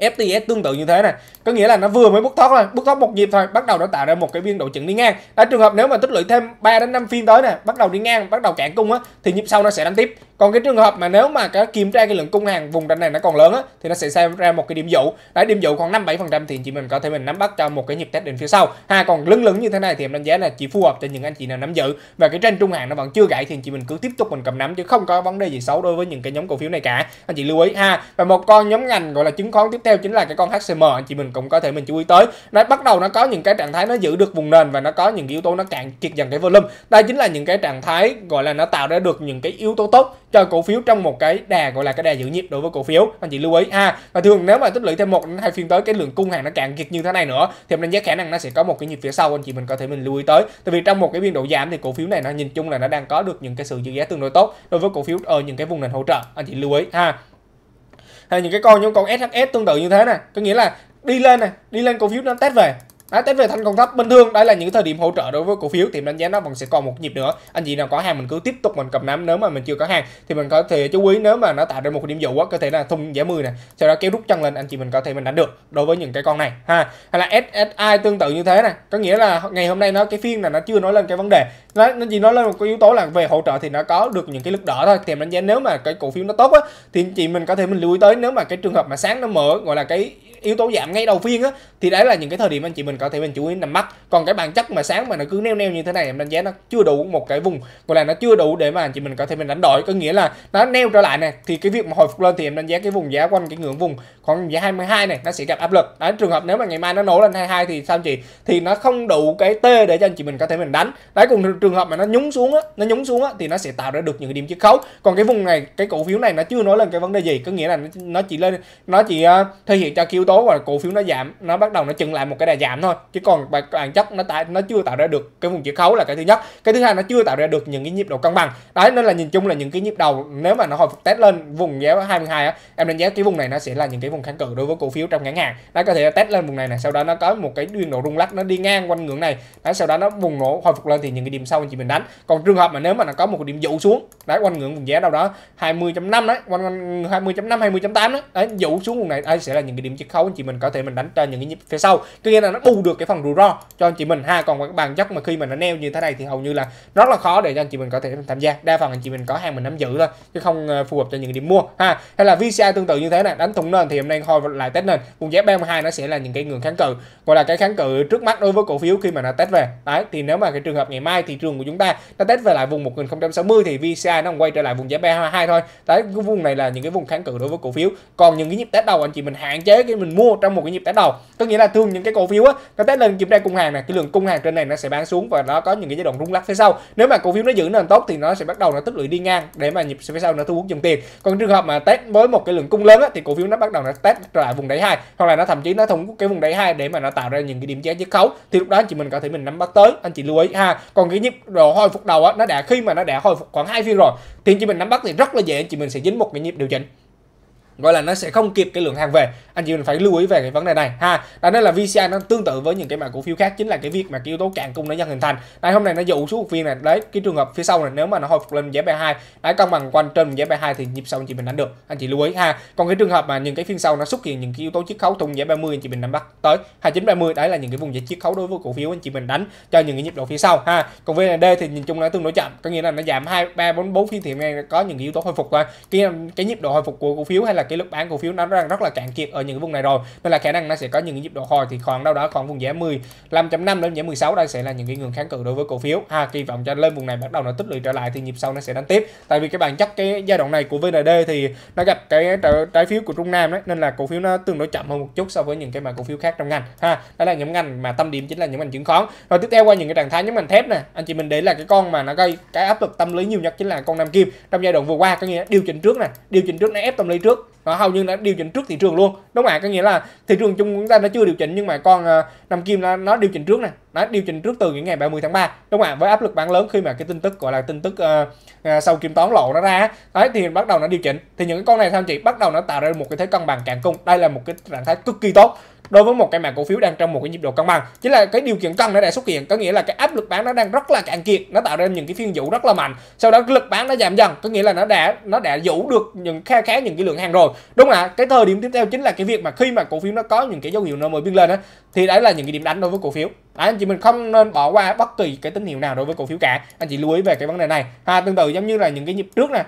FTS tương tự như thế này có nghĩa là nó vừa mới bút thoát thôi bút thoát một nhịp thôi bắt đầu đã tạo ra một cái biên độ chỉnh đi ngang đó trường hợp nếu mà tích lũy thêm 3 đến 5 phiên tới nè bắt đầu đi ngang bắt đầu cạn cung á thì nhịp sau nó sẽ đánh tiếp còn cái trường hợp mà nếu mà cái kiểm tra cái lượng cung hàng vùng đánh này nó còn lớn á, thì nó sẽ xem ra một cái điểm dụ đấy điểm dụ khoảng 5 7% thì chị mình có thể mình nắm bắt cho một cái nhịp test đến phía sau ha còn lưng lửng như thế này thì em đánh giá là chỉ phù hợp cho những anh chị nào nắm giữ và cái trên trung hạn nó vẫn chưa gãy thì chị mình cứ tiếp tục mình cầm nắm chứ không có vấn đề gì xấu đối với những cái nhóm cổ phiếu này cả anh chị lưu ý ha và một con nhóm ngành gọi là chứng khoán tiếp theo chính là cái con HCM anh chị mình cũng có thể mình chú ý tới nó bắt đầu nó có những cái trạng thái nó giữ được vùng nền và nó có những yếu tố nó cạn kiệt dần cái volume đây chính là những cái trạng thái gọi là nó tạo ra được những cái yếu tố tốt cho cổ phiếu trong một cái đà gọi là cái đà giữ nhịp đối với cổ phiếu anh chị lưu ý ha và thường nếu mà tích lũy thêm một hai phiên tới cái lượng cung hàng nó cạn kiệt như thế này nữa thì mình giá khả năng nó sẽ có một cái nhịp phía sau anh chị mình có thể mình lưu ý tới tại vì trong một cái biên độ giảm thì cổ phiếu này nó nhìn chung là nó đang có được những cái sự giữ giá tương đối tốt đối với cổ phiếu ở những cái vùng nền hỗ trợ anh chị lưu ý ha hay những cái con những con SHS tương tự như thế này có nghĩa là đi lên này đi lên cổ phiếu nó test về Đấy, tính về thanh công thấp bình thường đây là những thời điểm hỗ trợ đối với cổ phiếu tiệm đánh giá nó vẫn sẽ còn một nhịp nữa anh chị nào có hàng mình cứ tiếp tục mình cầm nắm nếu mà mình chưa có hàng thì mình có thể chú ý nếu mà nó tạo ra một điểm dụ quá có thể là thùng giá 10 này sau đó kéo rút chân lên anh chị mình có thể mình đánh được đối với những cái con này ha hay là SSI tương tự như thế này có nghĩa là ngày hôm nay nó cái phiên là nó chưa nói lên cái vấn đề nó, nó chỉ nói lên một cái yếu tố là về hỗ trợ thì nó có được những cái lực đỡ thôi tiệm đánh giá nếu mà cái cổ phiếu nó tốt á thì anh chị mình có thể mình lưu ý tới nếu mà cái trường hợp mà sáng nó mở gọi là cái yếu tố giảm ngay đầu phiên á thì đấy là những cái thời điểm anh chị mình có thể mình chủ yếu nằm mắt còn cái bản chất mà sáng mà nó cứ neo neo như thế này em đánh giá nó chưa đủ một cái vùng gọi là nó chưa đủ để mà anh chị mình có thể mình đánh đổi có nghĩa là nó neo trở lại này thì cái việc mà hồi phục lên thì em đánh giá cái vùng giá quanh cái ngưỡng vùng khoảng giá 22 này nó sẽ gặp áp lực đấy trường hợp nếu mà ngày mai nó nổ lên 22 thì sao chị thì nó không đủ cái t để cho anh chị mình có thể mình đánh đấy cùng trường hợp mà nó nhúng xuống á nó nhúng xuống á thì nó sẽ tạo ra được những cái điểm chiết khấu còn cái vùng này cái cổ phiếu này nó chưa nói lên cái vấn đề gì có nghĩa là nó chỉ lên nó chỉ uh, thể hiện cho cái yếu tố và cổ phiếu nó giảm nó bắt đầu nó chừng lại một cái đà giảm thôi chứ còn bản chất nó tại nó chưa tạo ra được cái vùng chịu khấu là cái thứ nhất cái thứ hai nó chưa tạo ra được những cái nhịp độ cân bằng đấy nên là nhìn chung là những cái nhịp đầu nếu mà nó hồi phục test lên vùng giá 22 á em đánh giá cái vùng này nó sẽ là những cái vùng kháng cự đối với cổ phiếu trong ngắn hạn nó có thể test lên vùng này này sau đó nó có một cái biên độ rung lắc nó đi ngang quanh ngưỡng này đấy sau đó nó bùng nổ hồi phục lên thì những cái điểm sau anh chị mình đánh còn trường hợp mà nếu mà nó có một điểm dụ xuống đấy quanh ngưỡng vùng giá đâu đó 20.5 đấy quanh 20.5 20.8 đấy, đấy dụ xuống vùng này đây sẽ là những cái điểm chiết khấu anh chị mình có thể mình đánh cho những cái nhịp phía sau tuy nhiên là nó bù được cái phần rủi ro cho anh chị mình ha còn các bàn chắc mà khi mà nó neo như thế này thì hầu như là rất là khó để cho anh chị mình có thể tham gia đa phần anh chị mình có hàng mình nắm giữ thôi chứ không ờ, phù hợp cho những điểm mua ha hay là VCI tương tự như thế này đánh thủng nền thì hôm nay hồi lại test nền vùng giá 32 nó sẽ là những cái ngưỡng kháng cự gọi là cái kháng cự trước mắt đối với cổ phiếu khi mà nó test về đấy thì nếu mà cái trường hợp ngày mai thị trường của chúng ta nó test về lại vùng 1060 thì VCI nó quay trở lại vùng giá 32 thôi đấy cái vùng này là những cái vùng kháng cự đối với cổ phiếu còn những cái nhịp test đầu anh chị mình hạn chế cái mình mua trong một cái nhịp test đầu có nghĩa là thường những cái cổ phiếu á nó test lên nhịp ra cung hàng này cái lượng cung hàng trên này nó sẽ bán xuống và nó có những cái giai đoạn rung lắc phía sau nếu mà cổ phiếu nó giữ nền tốt thì nó sẽ bắt đầu nó tích lũy đi ngang để mà nhịp phía sau nó thu hút dòng tiền còn trường hợp mà test với một cái lượng cung lớn á, thì cổ phiếu nó bắt đầu nó test trở lại vùng đáy hai hoặc là nó thậm chí nó thủng cái vùng đáy hai để mà nó tạo ra những cái điểm giá chiết khấu thì lúc đó anh chị mình có thể mình nắm bắt tới anh chị lưu ý ha còn cái nhịp độ hồi phục đầu á nó đã khi mà nó đã hồi phục khoảng hai phiên rồi thì chị mình nắm bắt thì rất là dễ chị mình sẽ dính một cái nhịp điều chỉnh gọi là nó sẽ không kịp cái lượng hàng về anh chị mình phải lưu ý về cái vấn đề này ha đó nên là VCI nó tương tự với những cái mã cổ phiếu khác chính là cái việc mà cái yếu tố cạn cung nó dần hình thành đây hôm nay nó dụ xuống một phiên này đấy cái trường hợp phía sau này nếu mà nó hồi phục lên giá B2 đấy công bằng quanh trên giá B2 thì nhịp sau anh chị mình đánh được anh chị lưu ý ha còn cái trường hợp mà những cái phiên sau nó xuất hiện những cái yếu tố chiết khấu thùng giá 30 anh chị mình nắm bắt tới 29 30 đấy là những cái vùng giá chiết khấu đối với cổ phiếu anh chị mình đánh cho những cái nhịp độ phía sau ha còn VND thì nhìn chung nó tương đối chậm có nghĩa là nó giảm hai ba bốn bốn phiên thì ngay có những cái yếu tố hồi phục thôi cái cái nhịp độ hồi phục của cổ phiếu hay là cái lúc bán cổ phiếu nó đang rất là cạn kiệt ở những cái vùng này rồi nên là khả năng nó sẽ có những nhịp độ hồi thì khoảng đâu đó khoảng vùng giá 15.5 đến giá 16 đây sẽ là những cái ngưỡng kháng cự đối với cổ phiếu ha kỳ vọng cho lên vùng này bắt đầu nó tích lũy trở lại thì nhịp sau nó sẽ đánh tiếp tại vì cái bản chất cái giai đoạn này của VND thì nó gặp cái trái phiếu của Trung Nam đấy nên là cổ phiếu nó tương đối chậm hơn một chút so với những cái mà cổ phiếu khác trong ngành ha đó là những ngành mà tâm điểm chính là những ngành chứng khoán rồi tiếp theo qua những cái trạng thái nhóm ngành thép nè anh chị mình để là cái con mà nó gây cái áp lực tâm lý nhiều nhất chính là con Nam Kim trong giai đoạn vừa qua có nghĩa điều chỉnh trước nè điều chỉnh trước nó ép tâm lý trước nó ờ, hầu như đã điều chỉnh trước thị trường luôn đúng không ạ có nghĩa là thị trường chung chúng ta đã chưa điều chỉnh nhưng mà con uh, ờ, nằm kim là nó điều chỉnh trước này đã điều chỉnh trước từ những ngày 30 tháng 3 đúng không ạ với áp lực bán lớn khi mà cái tin tức gọi là tin tức uh, sau kiểm toán lộ nó ra đấy thì bắt đầu nó điều chỉnh thì những cái con này sao chị bắt đầu nó tạo ra một cái thế cân bằng cạn cung đây là một cái trạng thái cực kỳ tốt đối với một cái mã cổ phiếu đang trong một cái nhịp độ cân bằng chính là cái điều kiện cân nó đã xuất hiện có nghĩa là cái áp lực bán nó đang rất là cạn kiệt nó tạo ra những cái phiên dụ rất là mạnh sau đó lực bán nó giảm dần có nghĩa là nó đã nó đã dũ được những kha khá những cái lượng hàng rồi đúng không ạ cái thời điểm tiếp theo chính là cái việc mà khi mà cổ phiếu nó có những cái dấu hiệu nó mới biên lên á thì đấy là những cái điểm đánh đối với cổ phiếu Đấy, anh chị mình không nên bỏ qua bất kỳ cái tín hiệu nào đối với cổ phiếu cả anh chị lưu ý về cái vấn đề này ha tương tự giống như là những cái nhịp trước nè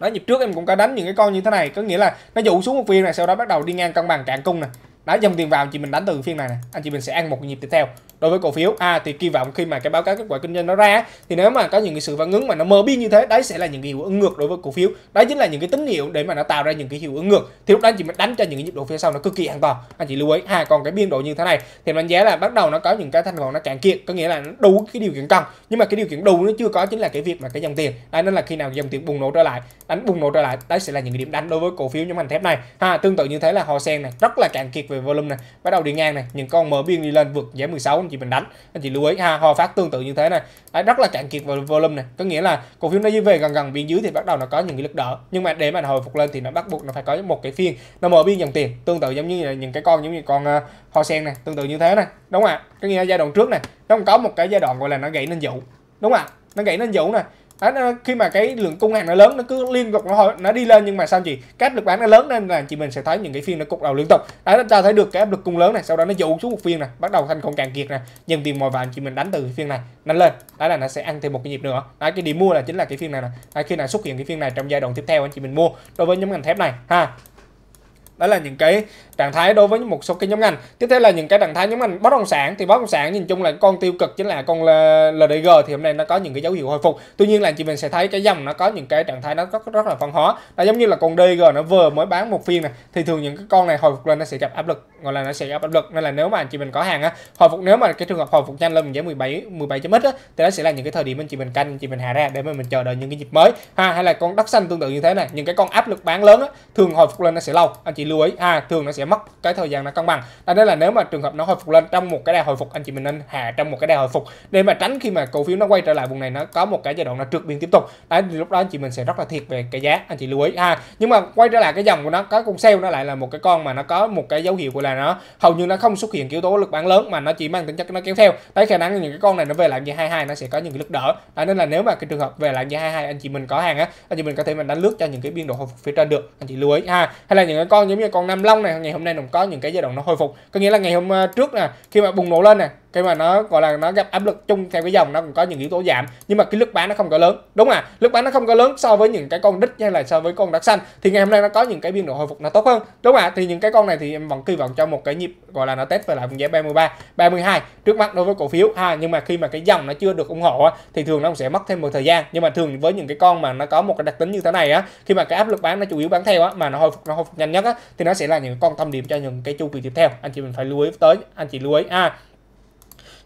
đó nhịp trước em cũng có đánh những cái con như thế này có nghĩa là nó dụ xuống một phiên này sau đó bắt đầu đi ngang cân bằng cạn cung nè đã dòng tiền vào chị mình đánh từ phiên này nè anh chị mình sẽ ăn một nhịp tiếp theo đối với cổ phiếu a à, thì kỳ vọng khi mà cái báo cáo kết quả kinh doanh nó ra thì nếu mà có những cái sự phản ứng mà nó mờ bi như thế đấy sẽ là những cái hiệu ứng ngược đối với cổ phiếu đó chính là những cái tín hiệu để mà nó tạo ra những cái hiệu ứng ngược thì lúc đó anh chị mình đánh cho những cái nhịp độ phía sau nó cực kỳ an toàn anh chị lưu ý ha à, còn cái biên độ như thế này thì đánh giá là bắt đầu nó có những cái thanh khoản nó cạn kiệt có nghĩa là nó đủ cái điều kiện cần nhưng mà cái điều kiện đủ nó chưa có chính là cái việc mà cái dòng tiền đấy nên là khi nào dòng tiền bùng nổ trở lại đánh bùng nổ trở lại đấy sẽ là những cái điểm đánh đối với cổ phiếu nhóm ngành thép này ha à, tương tự như thế là hồ sen này rất là cạn kiệt về về volume này bắt đầu đi ngang này những con mở biên đi lên vượt giá 16 anh chị mình đánh anh chị lưu ý ha ho phát tương tự như thế này đấy, rất là cạn kiệt về volume này có nghĩa là cổ phiếu nó dưới về gần gần biên dưới thì bắt đầu nó có những cái lực đỡ nhưng mà để mà hồi phục lên thì nó bắt buộc nó phải có một cái phiên nó mở biên dòng tiền tương tự giống như là những cái con giống như con uh, ờ, ho sen này tương tự như thế này đúng không ạ có nghĩa là giai đoạn trước này nó có một cái giai đoạn gọi là nó gãy nên dụ đúng không ạ nó gãy nên dụ này À, khi mà cái lượng cung hàng nó lớn nó cứ liên tục nó nó đi lên nhưng mà sao chị cái áp lực bán nó lớn nên là chị mình sẽ thấy những cái phiên nó cục đầu liên tục đấy chúng ta thấy được cái áp lực cung lớn này sau đó nó dụ xuống một phiên này bắt đầu thanh còn càng kiệt này nhận tiền mồi vàng chị mình đánh từ phiên này nó lên đấy là nó sẽ ăn thêm một cái nhịp nữa đấy cái điểm mua là chính là cái phiên này nè khi nào xuất hiện cái phiên này trong giai đoạn tiếp theo anh chị mình mua đối với nhóm ngành thép này ha đó là những cái trạng thái đối với một số cái nhóm ngành tiếp theo là những cái trạng thái nhóm ngành bất động sản thì bất động sản nhìn chung là con tiêu cực chính là con LDG thì hôm nay nó có những cái dấu hiệu hồi phục tuy nhiên là chị mình sẽ thấy cái dòng nó có những cái trạng thái nó rất rất là phân hóa nó giống như là con DG nó vừa mới bán một phiên này thì thường những cái con này hồi phục lên nó sẽ gặp áp lực gọi là nó sẽ gặp áp lực nên là nếu mà anh chị mình có hàng á hồi phục nếu mà cái trường hợp hồi phục nhanh lên mình giá 17 17 chấm ít á thì đó sẽ là những cái thời điểm anh chị mình canh anh chị mình hạ ra để mà mình chờ đợi những cái nhịp mới ha hay là con đất xanh tương tự như thế này những cái con áp lực bán lớn á thường hồi phục lên nó sẽ lâu anh chị lưu ý ha à, thường nó sẽ mất cái thời gian nó cân bằng à, đó là nếu mà trường hợp nó hồi phục lên trong một cái đà hồi phục anh chị mình nên hạ trong một cái đà hồi phục để mà tránh khi mà cổ phiếu nó quay trở lại vùng này nó có một cái giai đoạn nó trượt biên tiếp tục đấy thì lúc đó anh chị mình sẽ rất là thiệt về cái giá anh chị lưu ý ha. À, nhưng mà quay trở lại cái dòng của nó có con sale nó lại là một cái con mà nó có một cái dấu hiệu của là nó hầu như nó không xuất hiện yếu tố lực bán lớn mà nó chỉ mang tính chất nó kéo theo đấy khả năng những cái con này nó về lại như 22 nó sẽ có những cái lực đỡ à, nên là nếu mà cái trường hợp về lại như 22 anh chị mình có hàng á anh chị mình có thể mình đánh lướt cho những cái biên độ hồi phục phía trên được anh chị lưu ý ha à, hay là những cái con như giống như con Nam Long này ngày hôm nay nó có những cái giai đoạn nó hồi phục có nghĩa là ngày hôm ờ, trước nè khi mà bùng nổ lên nè khi mà nó gọi là nó gặp áp lực chung theo cái dòng nó cũng có những yếu tố giảm nhưng mà cái lực bán nó không có lớn đúng à lực bán nó không có lớn so với những cái con đít hay là so với con đặc xanh thì ngày hôm nay nó có những cái biên độ hồi phục nó tốt hơn đúng à thì những cái con này thì em vẫn kỳ vọng cho một cái nhịp gọi là nó test về lại vùng giá 33 32 trước mắt đối với cổ phiếu ha nhưng mà khi mà cái dòng nó chưa được ủng hộ thì thường nó cũng sẽ mất thêm một thời gian nhưng mà thường với những cái con mà nó có một cái đặc tính như thế này á khi mà cái áp lực bán nó chủ yếu bán theo á mà nó hồi phục nó hồi phục nhanh nhất á thì nó sẽ là những con tâm điểm cho những cái chu kỳ tiếp theo anh chị mình phải lưu ý tới anh chị lưu ý a à,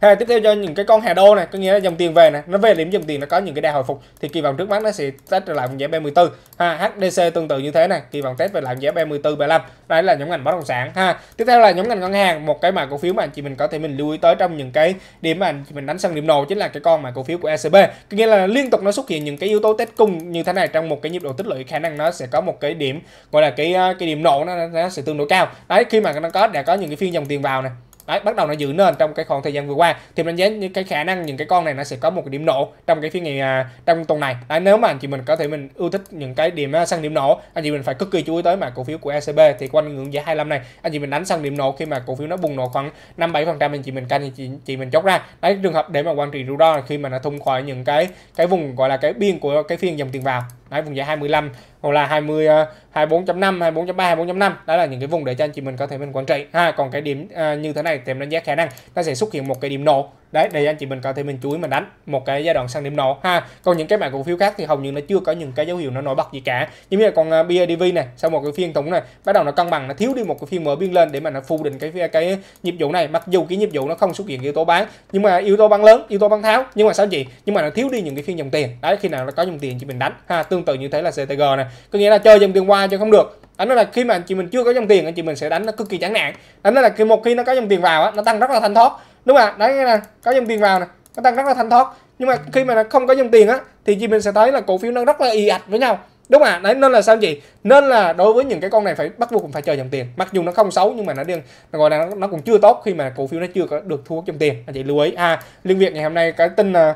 hay là tiếp theo cho những cái con hà đô này có nghĩa là dòng tiền về này nó về điểm dòng tiền nó có những cái đà hồi phục thì kỳ vọng trước mắt nó sẽ test trở lại vùng giá 34 ha HDC tương tự như thế này kỳ vọng test về lại vùng giá 34 35 đây là nhóm ngành bất động sản ha tiếp theo là nhóm ngành ngân hàng một cái mã cổ phiếu mà anh chị mình có thể mình lưu ý tới trong những cái điểm mà anh chị mình đánh sân điểm nổ chính là cái con mã cổ phiếu của ECB có nghĩa là liên tục nó xuất hiện những cái yếu tố test cung như thế này trong một cái nhịp độ tích lũy khả năng nó sẽ có một cái điểm gọi là cái cái điểm nổ nó, nó sẽ tương đối cao đấy khi mà nó có đã có những cái phiên dòng tiền vào này đấy bắt đầu nó giữ nền trong cái khoảng thời gian vừa qua thì mình đánh giá những cái khả năng những cái con này nó sẽ có một cái điểm nổ trong cái phiên ngày à, trong tuần này đấy nếu mà anh chị mình có thể mình ưu thích những cái điểm à, săn điểm nổ anh chị mình phải cực kỳ chú ý tới mà cổ phiếu của ECB thì quanh ngưỡng giá 25 này anh chị mình đánh săn điểm nổ khi mà cổ phiếu nó bùng nổ khoảng 5 7 phần trăm anh chị mình canh thì chị, chị mình chốt ra đấy trường hợp để mà quản trị rủi ro khi mà nó thông khỏi những cái cái vùng gọi là cái biên của cái phiên dòng tiền vào đấy vùng giá 25 hoặc là 20 24.5 24.3 24.5 đó là những cái vùng để cho anh chị mình có thể mình quản trị ha còn cái điểm uh, như thế này thì em đánh giá khả năng nó sẽ xuất hiện một cái điểm nổ đấy để anh chị mình có thể mình chú ý mình đánh một cái giai đoạn sang điểm nổ ha còn những cái mã cổ phiếu khác thì hầu như nó chưa có những cái dấu hiệu nó nổi bật gì cả như bây giờ còn BIDV này sau một cái phiên thủng này bắt đầu nó cân bằng nó thiếu đi một cái phiên mở biên lên để mà nó phủ định cái cái nhịp vụ này mặc dù cái nhịp vụ nó không xuất hiện yếu tố bán nhưng mà yếu tố bán lớn yếu tố bán tháo nhưng mà sao chị nhưng mà nó thiếu đi những cái phiên dòng tiền đấy khi nào nó có dòng tiền chị mình đánh ha tương tự như thế là CTG này có nghĩa là chơi dòng tiền qua cho không được anh nói là khi mà anh chị mình chưa có dòng tiền anh chị mình sẽ đánh nó cực kỳ chán nản anh nói là khi một khi nó có dòng tiền vào á nó tăng rất là thanh thoát đúng không ạ đấy nè có dòng tiền vào nè nó tăng rất là thanh thoát nhưng mà khi mà nó không có dòng tiền á thì chị mình sẽ thấy là cổ phiếu nó rất là y ạch với nhau đúng không ạ đấy nên là sao chị nên là đối với những cái con này phải bắt buộc cũng phải chờ dòng tiền mặc dù nó không xấu nhưng mà nó đương gọi là nó, nó cũng chưa tốt khi mà cổ phiếu nó chưa có được thu hút dòng tiền anh chị lưu ý à liên việt ngày hôm nay cái tin là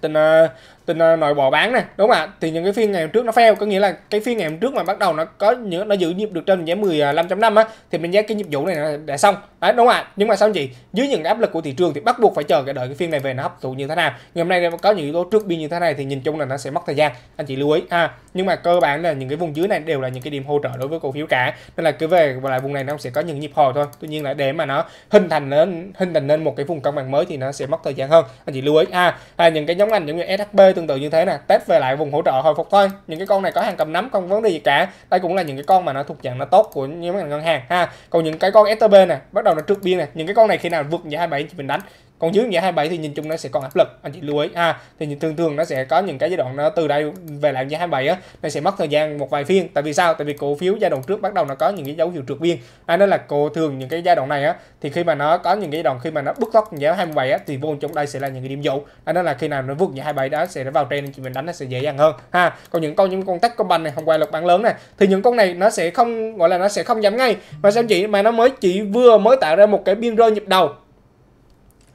tin uh, tin nội bộ bán này đúng không ạ thì những cái phiên ngày hôm trước nó fail có nghĩa là cái phiên ngày hôm trước mà bắt đầu nó có những nó giữ nhịp được trên giá 15.5 à, á thì mình giá cái nhịp vụ này là đã xong đấy đúng không ạ nhưng mà sao gì? dưới những áp lực của thị trường thì bắt buộc phải chờ cái đợi cái phiên này về nó hấp thụ như thế nào ngày hôm nay có những yếu tố trước biên như thế này thì nhìn chung là nó sẽ mất thời gian anh chị lưu ý ha à, nhưng mà cơ bản là những cái vùng dưới này đều là những cái điểm hỗ trợ đối với cổ phiếu cả nên là cứ về lại vùng này nó sẽ có những nhịp hồi thôi tuy nhiên là để mà nó hình thành lên hình thành nên một cái vùng cân bằng mới thì nó sẽ mất thời gian hơn anh chị lưu ý à, à những cái nhóm ngành giống như shb tương tự như thế nè test về lại vùng hỗ trợ hồi phục thôi những cái con này có hàng cầm nắm không vấn đề gì cả đây cũng là những cái con mà nó thuộc dạng nó tốt của những ngành ngân hàng ha còn những cái con stb nè bắt đầu nó trước biên nè những cái con này khi nào vượt giá hai bảy chị mình đánh còn dưới giá 27 thì nhìn chung nó sẽ còn áp lực anh chị lưu ý ha à, thì thường thường nó sẽ có những cái giai đoạn nó từ đây về lại giá 27 á nó sẽ mất thời gian một vài phiên tại vì sao tại vì cổ phiếu giai đoạn trước bắt đầu nó có những cái dấu hiệu trượt biên à, nói là cổ thường những cái giai đoạn này á thì khi mà nó có những cái giai đoạn khi mà nó bứt tốc giá 27 á thì vô trong đây sẽ là những cái điểm dụ à, nói là khi nào nó vượt giá 27 đó sẽ vào trên chị mình đánh nó sẽ dễ dàng hơn ha còn những con những con con banh này hôm qua lực bán lớn này thì những con này nó sẽ không gọi là nó sẽ không giảm ngay mà sao chị mà nó mới chỉ vừa mới tạo ra một cái biên rơi nhịp đầu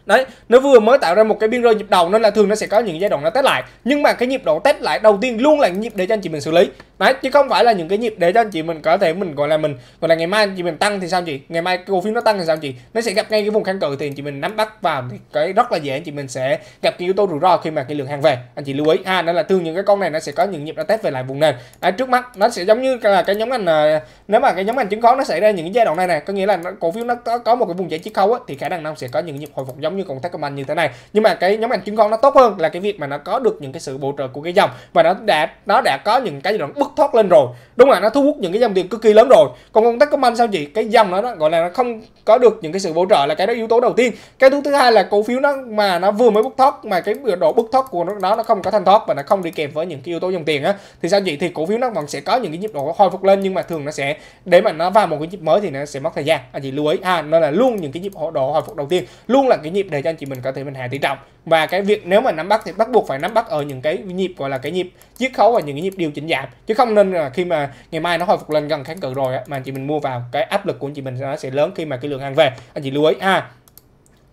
đấy nó vừa mới tạo ra một cái biên rơi nhịp đầu nên là thường nó sẽ có những giai đoạn nó test lại nhưng mà cái nhịp độ test lại đầu tiên luôn là nhịp để cho anh chị mình xử lý đấy chứ không phải là những cái nhịp để cho anh chị mình có thể mình gọi là mình gọi là ngày mai anh chị mình tăng thì sao chị ngày mai cổ phiếu nó tăng thì sao chị nó sẽ gặp ngay cái vùng kháng cự thì anh chị mình nắm bắt vào thì cái rất là dễ anh chị mình sẽ gặp cái yếu tố rủi ro khi mà cái lượng hàng về anh chị lưu ý ha à, đó là tương những cái con này nó sẽ có những nhịp nó test về lại vùng nền à, trước mắt nó sẽ giống như là cái nhóm ngành à, nếu mà cái nhóm ngành chứng khoán nó xảy ra những cái giai đoạn này này có nghĩa là cổ phiếu nó có, có một cái vùng giải chiết khấu á, thì khả năng nó sẽ có những nhịp hồi phục giống như công tác như thế này nhưng mà cái nhóm ngành chứng khoán nó tốt hơn là cái việc mà nó có được những cái sự bổ trợ của cái dòng và nó đã nó đã có những cái giai đoạn bứt thoát lên rồi đúng là nó thu hút những cái dòng tiền cực kỳ lớn rồi còn công tác công anh sao chị cái dòng đó, đó gọi là nó không có được những cái sự hỗ trợ là cái đó yếu tố đầu tiên cái thứ thứ hai là cổ phiếu nó mà nó vừa mới bứt thoát mà cái độ bứt thoát của nó nó không có thanh thoát và nó không đi kèm với những cái yếu tố dòng tiền á thì sao chị thì cổ phiếu nó vẫn sẽ có những cái nhịp độ hồi phục lên nhưng mà thường nó sẽ để mà nó vào một cái nhịp mới thì nó sẽ mất thời gian anh à, chị lưu ý à nó là luôn những cái nhịp độ hồi phục đầu tiên luôn là cái nhịp để cho anh chị mình có thể mình hạ tỷ trọng và cái việc nếu mà nắm bắt thì bắt buộc phải nắm bắt ở những cái nhịp gọi là cái nhịp chiết khấu và những cái nhịp điều chỉnh giảm chứ không nên là khi mà ngày mai nó hồi phục lên gần kháng cự rồi á, mà anh chị mình mua vào cái áp lực của anh chị mình nó sẽ lớn khi mà cái lượng hàng về anh chị lưu ý a à,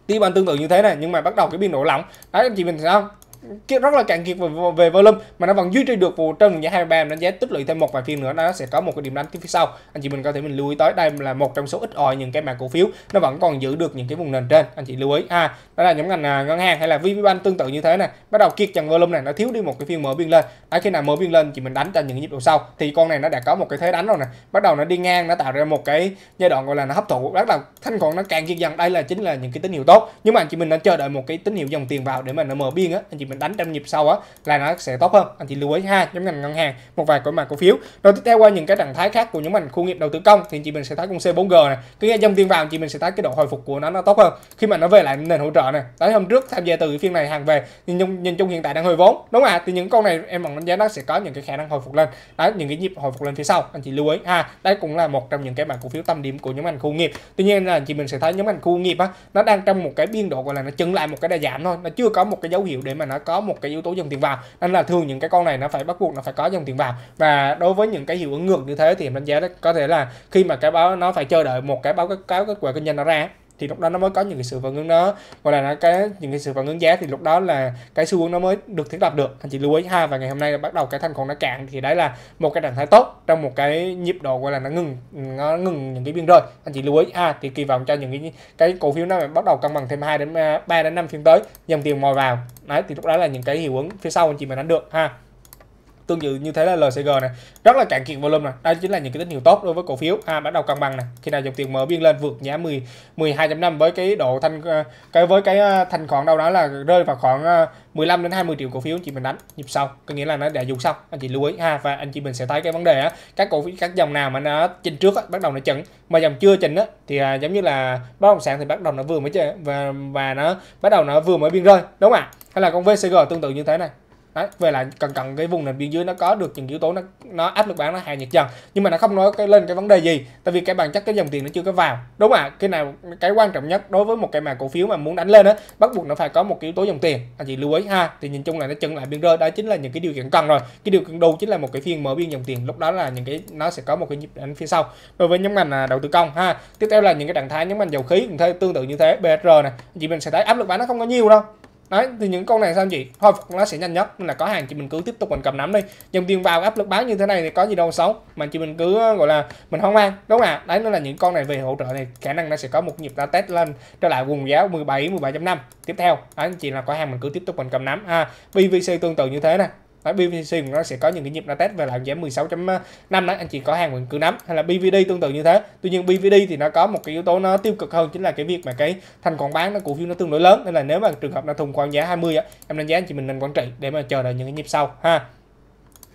tiếp anh tương tự như thế này nhưng mà bắt đầu cái biên độ lỏng đấy anh chị mình sao rất là cạn kiệt về, về volume mà nó vẫn duy trì được vụ trên vùng giải 23 đánh giá tích lũy thêm một vài phiên nữa nó sẽ có một cái điểm đánh tiếp phía sau anh chị mình có thể mình lưu ý tới đây là một trong số ít ỏi những cái mã cổ phiếu nó vẫn còn giữ được những cái vùng nền trên anh chị lưu ý a à, đó là nhóm ngành à, ngân hàng hay là VPBank tương tự như thế này bắt đầu kiệt dần volume này nó thiếu đi một cái phiên mở biên lên à, khi nào mở biên lên chị mình đánh trên những nhịp độ sau thì con này nó đã có một cái thế đánh rồi nè bắt đầu nó đi ngang nó tạo ra một cái giai đoạn gọi là nó hấp thụ bắt đầu thanh khoản nó càng kiệt dần đây là chính là những cái tín hiệu tốt nhưng mà anh chị mình đã chờ đợi một cái tín hiệu dòng tiền vào để mà nó mở biên á anh chị mình đánh trong nhịp sau á là nó sẽ tốt hơn anh chị lưu ý ha nhóm ngành ngân hàng một vài cổ mà cổ phiếu rồi tiếp theo qua những cái trạng thái khác của nhóm ngành khu nghiệp đầu tư công thì anh chị mình sẽ thấy con C4G này cứ nghe dòng tiền vào anh chị mình sẽ thấy cái độ hồi phục của nó nó tốt hơn khi mà nó về lại nền hỗ trợ này tới hôm trước tham gia từ phiên này hàng về nhìn chung nhìn chung hiện tại đang hơi vốn đúng không ạ à? thì những con này em bằng đánh giá nó sẽ có những cái khả năng hồi phục lên đấy những cái nhịp hồi phục lên phía sau anh chị lưu ý ha đây cũng là một trong những cái mã cổ phiếu tâm điểm của nhóm ngành khu nghiệp tuy nhiên là anh chị mình sẽ thấy nhóm ngành khu nghiệp á nó đang trong một cái biên độ gọi là nó chững lại một cái đà giảm thôi nó chưa có một cái dấu hiệu để mà nó có một cái yếu tố dòng tiền vào nên là thường những cái con này nó phải bắt buộc nó phải có dòng tiền vào và đối với những cái hiệu ứng ngược như thế thì em đánh giá có thể là khi mà cái báo nó phải chờ đợi một cái báo cáo kết quả kinh doanh nó ra thì lúc đó nó mới có những cái sự phản ứng đó gọi là nó cái những cái sự phản ứng giá thì lúc đó là cái xu hướng nó mới được thiết lập được anh chị lưu ý ha và ngày hôm nay là bắt đầu cái thanh khoản nó cạn thì đấy là một cái trạng thái tốt trong một cái nhịp độ gọi là nó ngừng nó ngừng những cái biên rơi anh chị lưu ý ha thì kỳ vọng cho những cái cái cổ phiếu nó bắt đầu cân bằng thêm 2 đến 3 đến 5 phiên tới dòng tiền mồi vào đấy thì lúc đó là những cái hiệu ứng phía sau anh chị mình đánh được ha tương tự như thế là LCG này rất là cạn kiệt volume này đây chính là những cái tín hiệu tốt đối với cổ phiếu ha bắt đầu cân bằng này khi nào dòng tiền mở biên lên vượt giá 10 12.5 với cái độ thanh ờ, cái với cái ờ, thành khoản đâu đó là rơi vào khoảng 15 ờ, đến 20 triệu cổ phiếu anh chị mình đánh nhịp sau có nghĩa là nó đã dùng xong anh chị lưu ý ha và anh chị mình sẽ thấy cái vấn đề á các cổ phiếu các dòng nào mà nó chỉnh trước á, bắt đầu nó chuẩn mà dòng chưa chỉnh á thì à, giống như là bất động sản thì bắt đầu nó vừa mới chơi và và nó bắt đầu nó vừa mới biên rơi đúng không ạ hay là con VCG tương tự như thế này Đấy, về là cần cần cái vùng nền biên dưới nó có được những yếu tố nó nó áp lực bán nó hạ nhiệt dần nhưng mà nó không nói cái lên cái vấn đề gì tại vì cái bản chất cái dòng tiền nó chưa có vào đúng ạ à, cái nào cái quan trọng nhất đối với một cái mã cổ phiếu mà muốn đánh lên á bắt buộc nó phải có một cái yếu tố dòng tiền anh chị lưu ý ha thì nhìn chung là nó chân lại biên rơi đó chính là những cái điều kiện cần rồi cái điều kiện đủ chính là một cái phiên mở biên dòng tiền lúc đó là những cái nó sẽ có một cái nhịp đánh phía sau đối với nhóm ngành à, đầu tư công ha tiếp theo là những cái trạng thái nhóm ngành dầu khí cũng thế, tương tự như thế BR này chị mình sẽ thấy áp lực bán nó không có nhiều đâu đấy thì những con này sao anh chị hồi nó sẽ nhanh nhất nên là có hàng chị mình cứ tiếp tục mình cầm nắm đi dòng tiền vào áp lực bán như thế này thì có gì đâu xấu mà chị mình cứ ờ, gọi là mình hoang mang đúng không ạ đấy nó là những con này về hỗ trợ này khả năng nó sẽ có một nhịp ra test lên trở lại vùng giá 17 17.5 tiếp theo đấy anh chị là có hàng mình cứ tiếp tục mình cầm nắm ha à, BVC tương tự như thế này Đấy, BVC nó sẽ có những cái nhịp nó test về lại giá 16.5 đó anh chị có hàng mình cứ nắm hay là BVD tương tự như thế tuy nhiên BVD thì nó có một cái yếu tố nó tiêu cực hơn chính là cái việc mà cái thành còn bán nó cổ phiếu nó tương đối lớn nên là nếu mà trường hợp nó thùng quan giá 20 á em đánh giá anh chị mình nên quản trị để mà chờ đợi những cái nhịp sau ha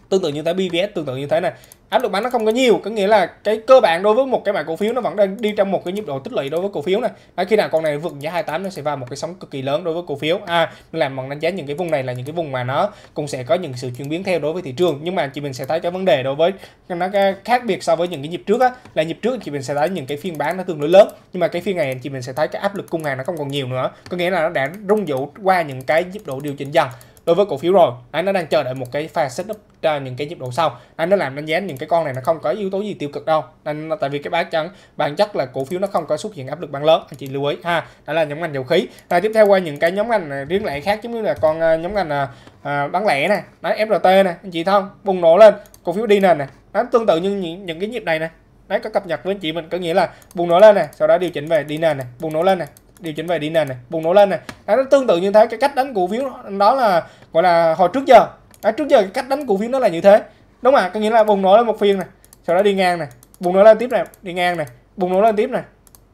tương tự như thế BVS tương tự như thế này áp lực bán nó không có nhiều có nghĩa là cái cơ bản đối với một cái mã cổ phiếu nó vẫn đang đi trong một cái nhịp độ tích lũy đối với cổ phiếu này à, khi nào con này vượt giá 28 nó sẽ vào một cái sóng cực kỳ lớn đối với cổ phiếu à làm bằng đánh giá những cái vùng này là những cái vùng mà nó cũng sẽ có những sự chuyển biến theo đối với thị trường nhưng mà chị mình sẽ thấy cái vấn đề đối với nó khác biệt so với những cái nhịp trước á là nhịp trước chị mình sẽ thấy những cái phiên bán nó tương đối lớn nhưng mà cái phiên này chị mình sẽ thấy cái áp lực cung hàng nó không còn nhiều nữa có nghĩa là nó đã rung dụ qua những cái nhịp độ điều chỉnh dần đối với cổ phiếu rồi anh nó đang chờ đợi một cái pha setup ra những cái nhịp độ sau anh nó làm đánh giá những cái con này nó không có yếu tố gì tiêu cực đâu anh tại vì cái bán chất bản chất là cổ phiếu nó không có xuất hiện áp lực bán lớn anh chị lưu ý ha đó là nhóm ngành dầu khí rồi tiếp theo qua những cái nhóm ngành à, riêng lẻ khác giống như là con à, nhóm ngành à, à bán lẻ này đấy frt này anh chị thông bùng nổ lên cổ phiếu đi nền này nó tương tự như những, những cái nhịp này này, đấy có cập nhật với anh chị mình có nghĩa là bùng nổ lên này sau đó điều chỉnh về đi nền này bùng nổ lên này điều chỉnh về đi nền này bùng nổ lên này đó, nó tương tự như thế cái cách đánh cổ phiếu đó là gọi là hồi trước giờ đó, trước giờ cái cách đánh cổ phiếu nó là như thế đúng không ạ có nghĩa là bùng nổ lên một phiên này sau đó đi ngang này bùng nổ lên tiếp này đi ngang này bùng nổ lên tiếp này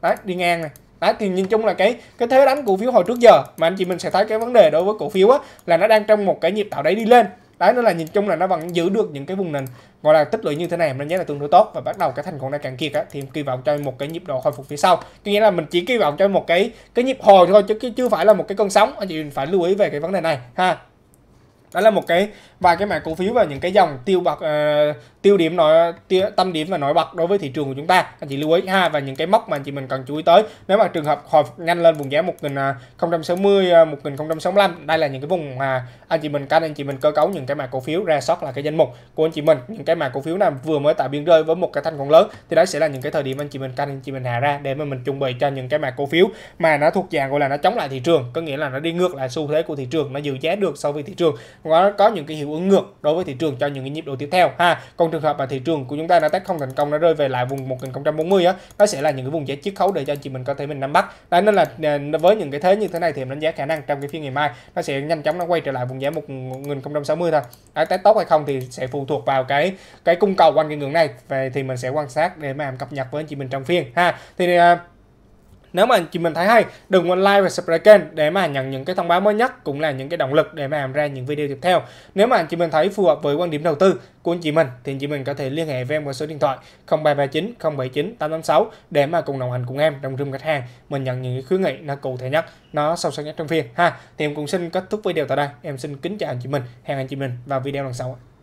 đấy đi ngang này đấy thì nhìn chung là cái cái thế đánh cổ phiếu hồi trước giờ mà anh chị mình sẽ thấy cái vấn đề đối với cổ phiếu á là nó đang trong một cái nhịp tạo đáy đi lên đấy nó là nhìn chung là nó vẫn giữ được những cái vùng nền gọi là tích lũy như thế này mình nhớ là tương đối tốt và bắt đầu cái thành còn đang càng kiệt á thì kỳ vọng cho một cái nhịp độ hồi phục phía sau có nghĩa là mình chỉ kỳ vọng cho một cái cái nhịp hồi thôi chứ chưa phải là một cái cơn sóng anh chị phải lưu ý về cái vấn đề này ha đó là một cái vài cái mã cổ phiếu và những cái dòng tiêu bạc uh, ờ, tiêu điểm nói tiêu, tâm điểm và nổi bật đối với thị trường của chúng ta anh chị lưu ý ha và những cái mốc mà anh chị mình cần chú ý tới nếu mà trường hợp hồi phục nhanh lên vùng giá 1060 1065 à, à, đây là những cái vùng mà anh chị mình canh anh chị mình cơ cấu những cái mã cổ phiếu ra sót là cái danh mục của anh chị mình những cái mã cổ phiếu nào vừa mới tạo biên rơi với một cái thanh còn lớn thì đấy sẽ là những cái thời điểm anh chị mình canh anh chị mình hạ ra để mà mình chuẩn bị cho những cái mã cổ phiếu mà nó thuộc dạng gọi là nó chống lại thị trường có nghĩa là nó đi ngược lại xu thế của thị trường nó giữ giá được so với thị trường có có những cái hiệu ứng ngược đối với thị trường cho những cái nhịp độ tiếp theo ha còn trường hợp mà thị trường của chúng ta đã test không thành công nó rơi về lại vùng 1040 á nó sẽ là những cái vùng giá chiết khấu để cho anh chị mình có thể mình nắm bắt đó nên là à, với những cái thế như thế này thì em đánh giá khả năng trong cái phiên ngày mai nó sẽ nhanh chóng nó quay trở lại vùng giá 1060 thôi đó, test tốt hay không thì sẽ phụ thuộc vào cái cái cung cầu quanh cái ngưỡng này về thì mình sẽ quan sát để mà em cập nhật với anh chị mình trong phiên ha thì uh, nếu mà anh chị mình thấy hay đừng quên like và subscribe kênh để mà nhận những cái thông báo mới nhất cũng là những cái động lực để mà làm ra những video tiếp theo nếu mà anh chị mình thấy phù hợp với quan điểm đầu tư của anh chị mình thì anh chị mình có thể liên hệ với em qua số điện thoại 0339 079 886 để mà cùng đồng hành cùng em trong room khách hàng mình nhận những cái khuyến nghị nó cụ thể nhất nó sâu sắc nhất trong phiên ha thì em cũng xin kết thúc video tại đây em xin kính chào anh chị mình hẹn anh chị mình vào video lần sau ạ